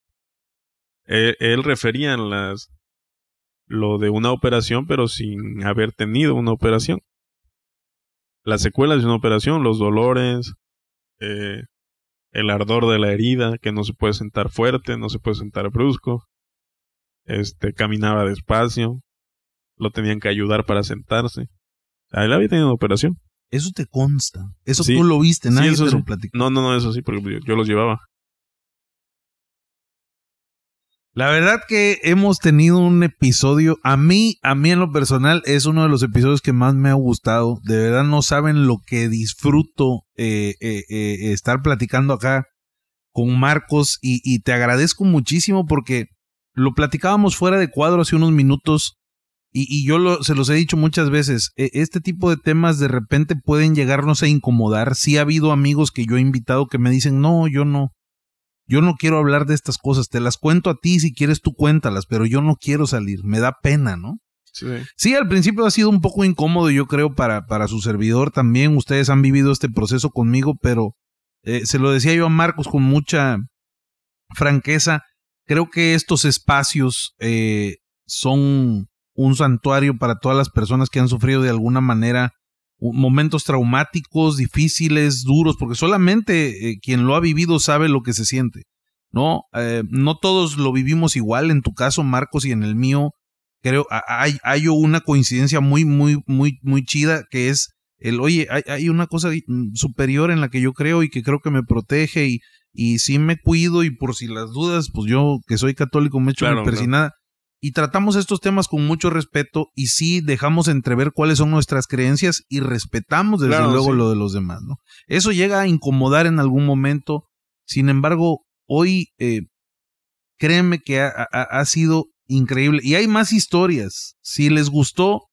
E, él, refería las... Lo de una operación, pero sin haber tenido una operación las secuelas de una operación, los dolores, eh, el ardor de la herida, que no se puede sentar fuerte, no se puede sentar brusco, este, caminaba despacio, lo tenían que ayudar para sentarse. él había tenido una operación. Eso te consta, eso tú lo viste, nadie lo platicó. No, no, no, eso sí, porque yo los llevaba. La verdad que hemos tenido un episodio, a mí, a mí en lo personal, es uno de los episodios que más me ha gustado. De verdad no saben lo que disfruto eh, eh, eh, estar platicando acá con Marcos y, te agradezco muchísimo porque lo platicábamos fuera de cuadro hace unos minutos y, yo se los he dicho muchas veces, e, este tipo de temas de repente pueden llegarnos a incomodar. Sí ha habido amigos que yo he invitado que me dicen, no, yo no, yo no quiero hablar de estas cosas, te las cuento a ti si quieres tú cuéntalas, pero yo no quiero salir, me da pena, ¿no? Sí. al principio ha sido un poco incómodo, yo creo, para, para su servidor también. Ustedes han vivido este proceso conmigo, pero eh, se lo decía yo a Marcos con mucha franqueza. Creo que estos espacios eh, son un santuario para todas las personas que han sufrido de alguna manera momentos traumáticos, difíciles, duros, porque solamente eh, quien lo ha vivido sabe lo que se siente, ¿no? Eh, no todos lo vivimos igual, en tu caso, Marcos, y en el mío, creo, hay, hay una coincidencia muy, muy, muy, muy chida que es el, oye, hay, una cosa mm, superior en la que yo creo y que creo que me protege y, y sí me cuido y por si las dudas, pues yo que soy católico me echo hecho y tratamos estos temas con mucho respeto y sí dejamos entrever cuáles son nuestras creencias y respetamos desde luego lo de los demás, ¿no? Eso llega a incomodar en algún momento, sin embargo, hoy eh, créeme que ha, sido increíble y hay más historias. Si les gustó,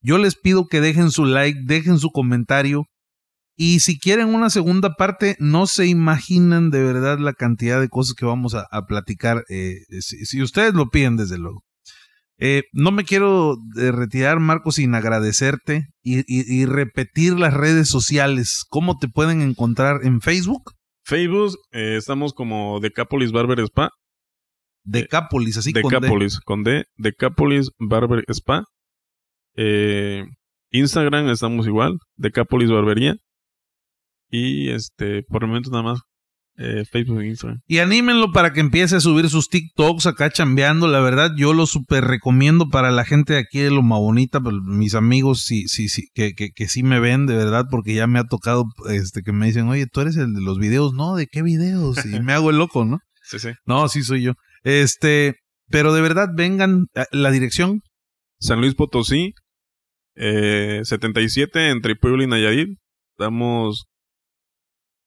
yo les pido que dejen su like, dejen su comentario y si quieren una segunda parte, no se imaginan de verdad la cantidad de cosas que vamos a, platicar, eh, si ustedes lo piden desde luego. Eh, no me quiero eh, retirar, Marco, sin agradecerte y, repetir las redes sociales. ¿Cómo te pueden encontrar en Facebook? Facebook, eh, estamos como Decapolis Barber Spa. Decapolis, así Decapolis, con D. Con D, Decapolis Barber Spa. Instagram estamos igual, Decapolis Barbería. Y este, por el momento nada más eh, Facebook e Instagram. Y anímenlo para que empiece a subir sus TikToks acá chambeando. La verdad, yo lo super recomiendo para la gente de aquí de Loma Bonita, pues, mis amigos sí, sí, sí, que, que, que, sí me ven, de verdad, porque ya me ha tocado este que me dicen, oye, tú eres el de los videos, no, ¿de qué videos? Y me hago el loco, ¿no? <laughs> Sí, sí. No, sí soy yo. Este, pero de verdad, vengan, la dirección. San Luis Potosí, 77 eh, entre Puebla y Nayarit. Estamos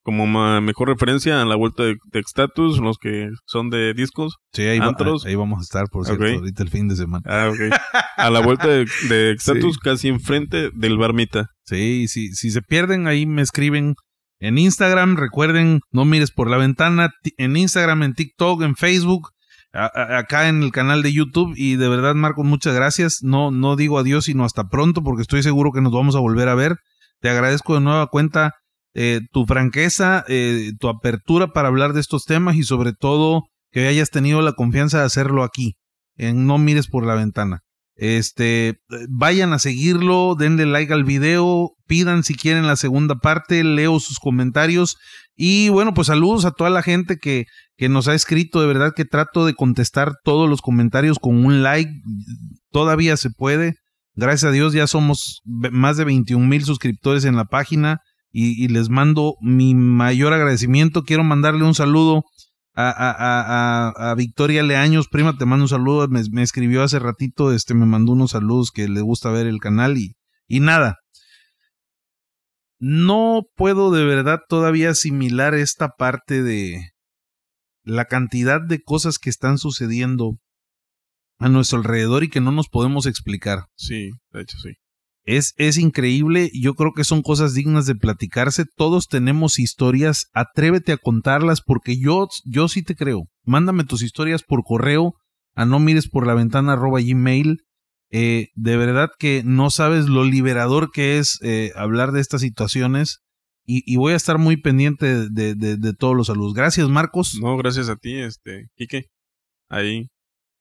como mejor referencia a la vuelta de, Extatus, los que son de discos. Sí, ahí, ahí vamos a estar, por cierto, ahorita el fin de semana. Ah, A la vuelta de, de Status, casi enfrente del Barmita. Sí, sí, si se pierden, ahí me escriben. En Instagram, recuerden, no mires por la ventana. En Instagram, en TikTok, en Facebook, acá en el canal de YouTube. Y de verdad, Marco, muchas gracias. No, no digo adiós, sino hasta pronto, porque estoy seguro que nos vamos a volver a ver. Te agradezco de nueva cuenta eh, tu franqueza, eh, tu apertura para hablar de estos temas y sobre todo que hayas tenido la confianza de hacerlo aquí, en No Mires por la Ventana. Este, vayan a seguirlo, denle like al video, pidan si quieren la segunda parte, leo sus comentarios y bueno, pues saludos a toda la gente que, que nos ha escrito, de verdad que trato de contestar todos los comentarios con un like, todavía se puede, gracias a Dios ya somos más de 21 mil suscriptores en la página, y, les mando mi mayor agradecimiento. Quiero mandarle un saludo a, a, a, Victoria Leaños, prima, te mando un saludo, me, escribió hace ratito, este, me mandó unos saludos que le gusta ver el canal y, y nada. No puedo de verdad todavía asimilar esta parte de la cantidad de cosas que están sucediendo a nuestro alrededor y que no nos podemos explicar. Sí, de hecho sí. Es, increíble, yo creo que son cosas dignas de platicarse. Todos tenemos historias, atrévete a contarlas porque yo, yo sí te creo. Mándame tus historias por correo a no mires por la ventana arroba gmail. Eh, de verdad que no sabes lo liberador que es eh, hablar de estas situaciones y, voy a estar muy pendiente de, todos los saludos. Gracias, Marcos. No, gracias a ti, este, Quique. Ahí,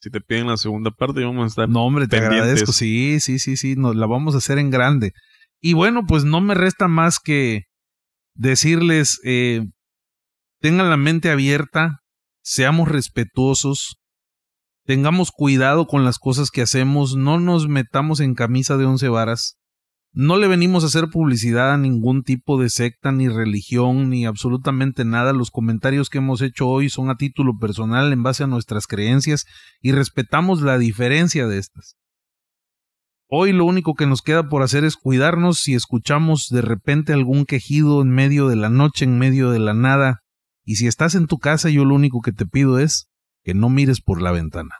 si te piden la segunda parte, vamos a estar. No, hombre, te agradezco. Sí, sí, sí, sí, nos la vamos a hacer en grande. Y bueno, pues no me resta más que decirles: eh, tengan la mente abierta, seamos respetuosos, tengamos cuidado con las cosas que hacemos, no nos metamos en camisa de once varas. No le venimos a hacer publicidad a ningún tipo de secta, ni religión, ni absolutamente nada. Los comentarios que hemos hecho hoy son a título personal en base a nuestras creencias y respetamos la diferencia de estas. Hoy lo único que nos queda por hacer es cuidarnos si escuchamos de repente algún quejido en medio de la noche, en medio de la nada. Y si estás en tu casa, yo lo único que te pido es que no mires por la ventana.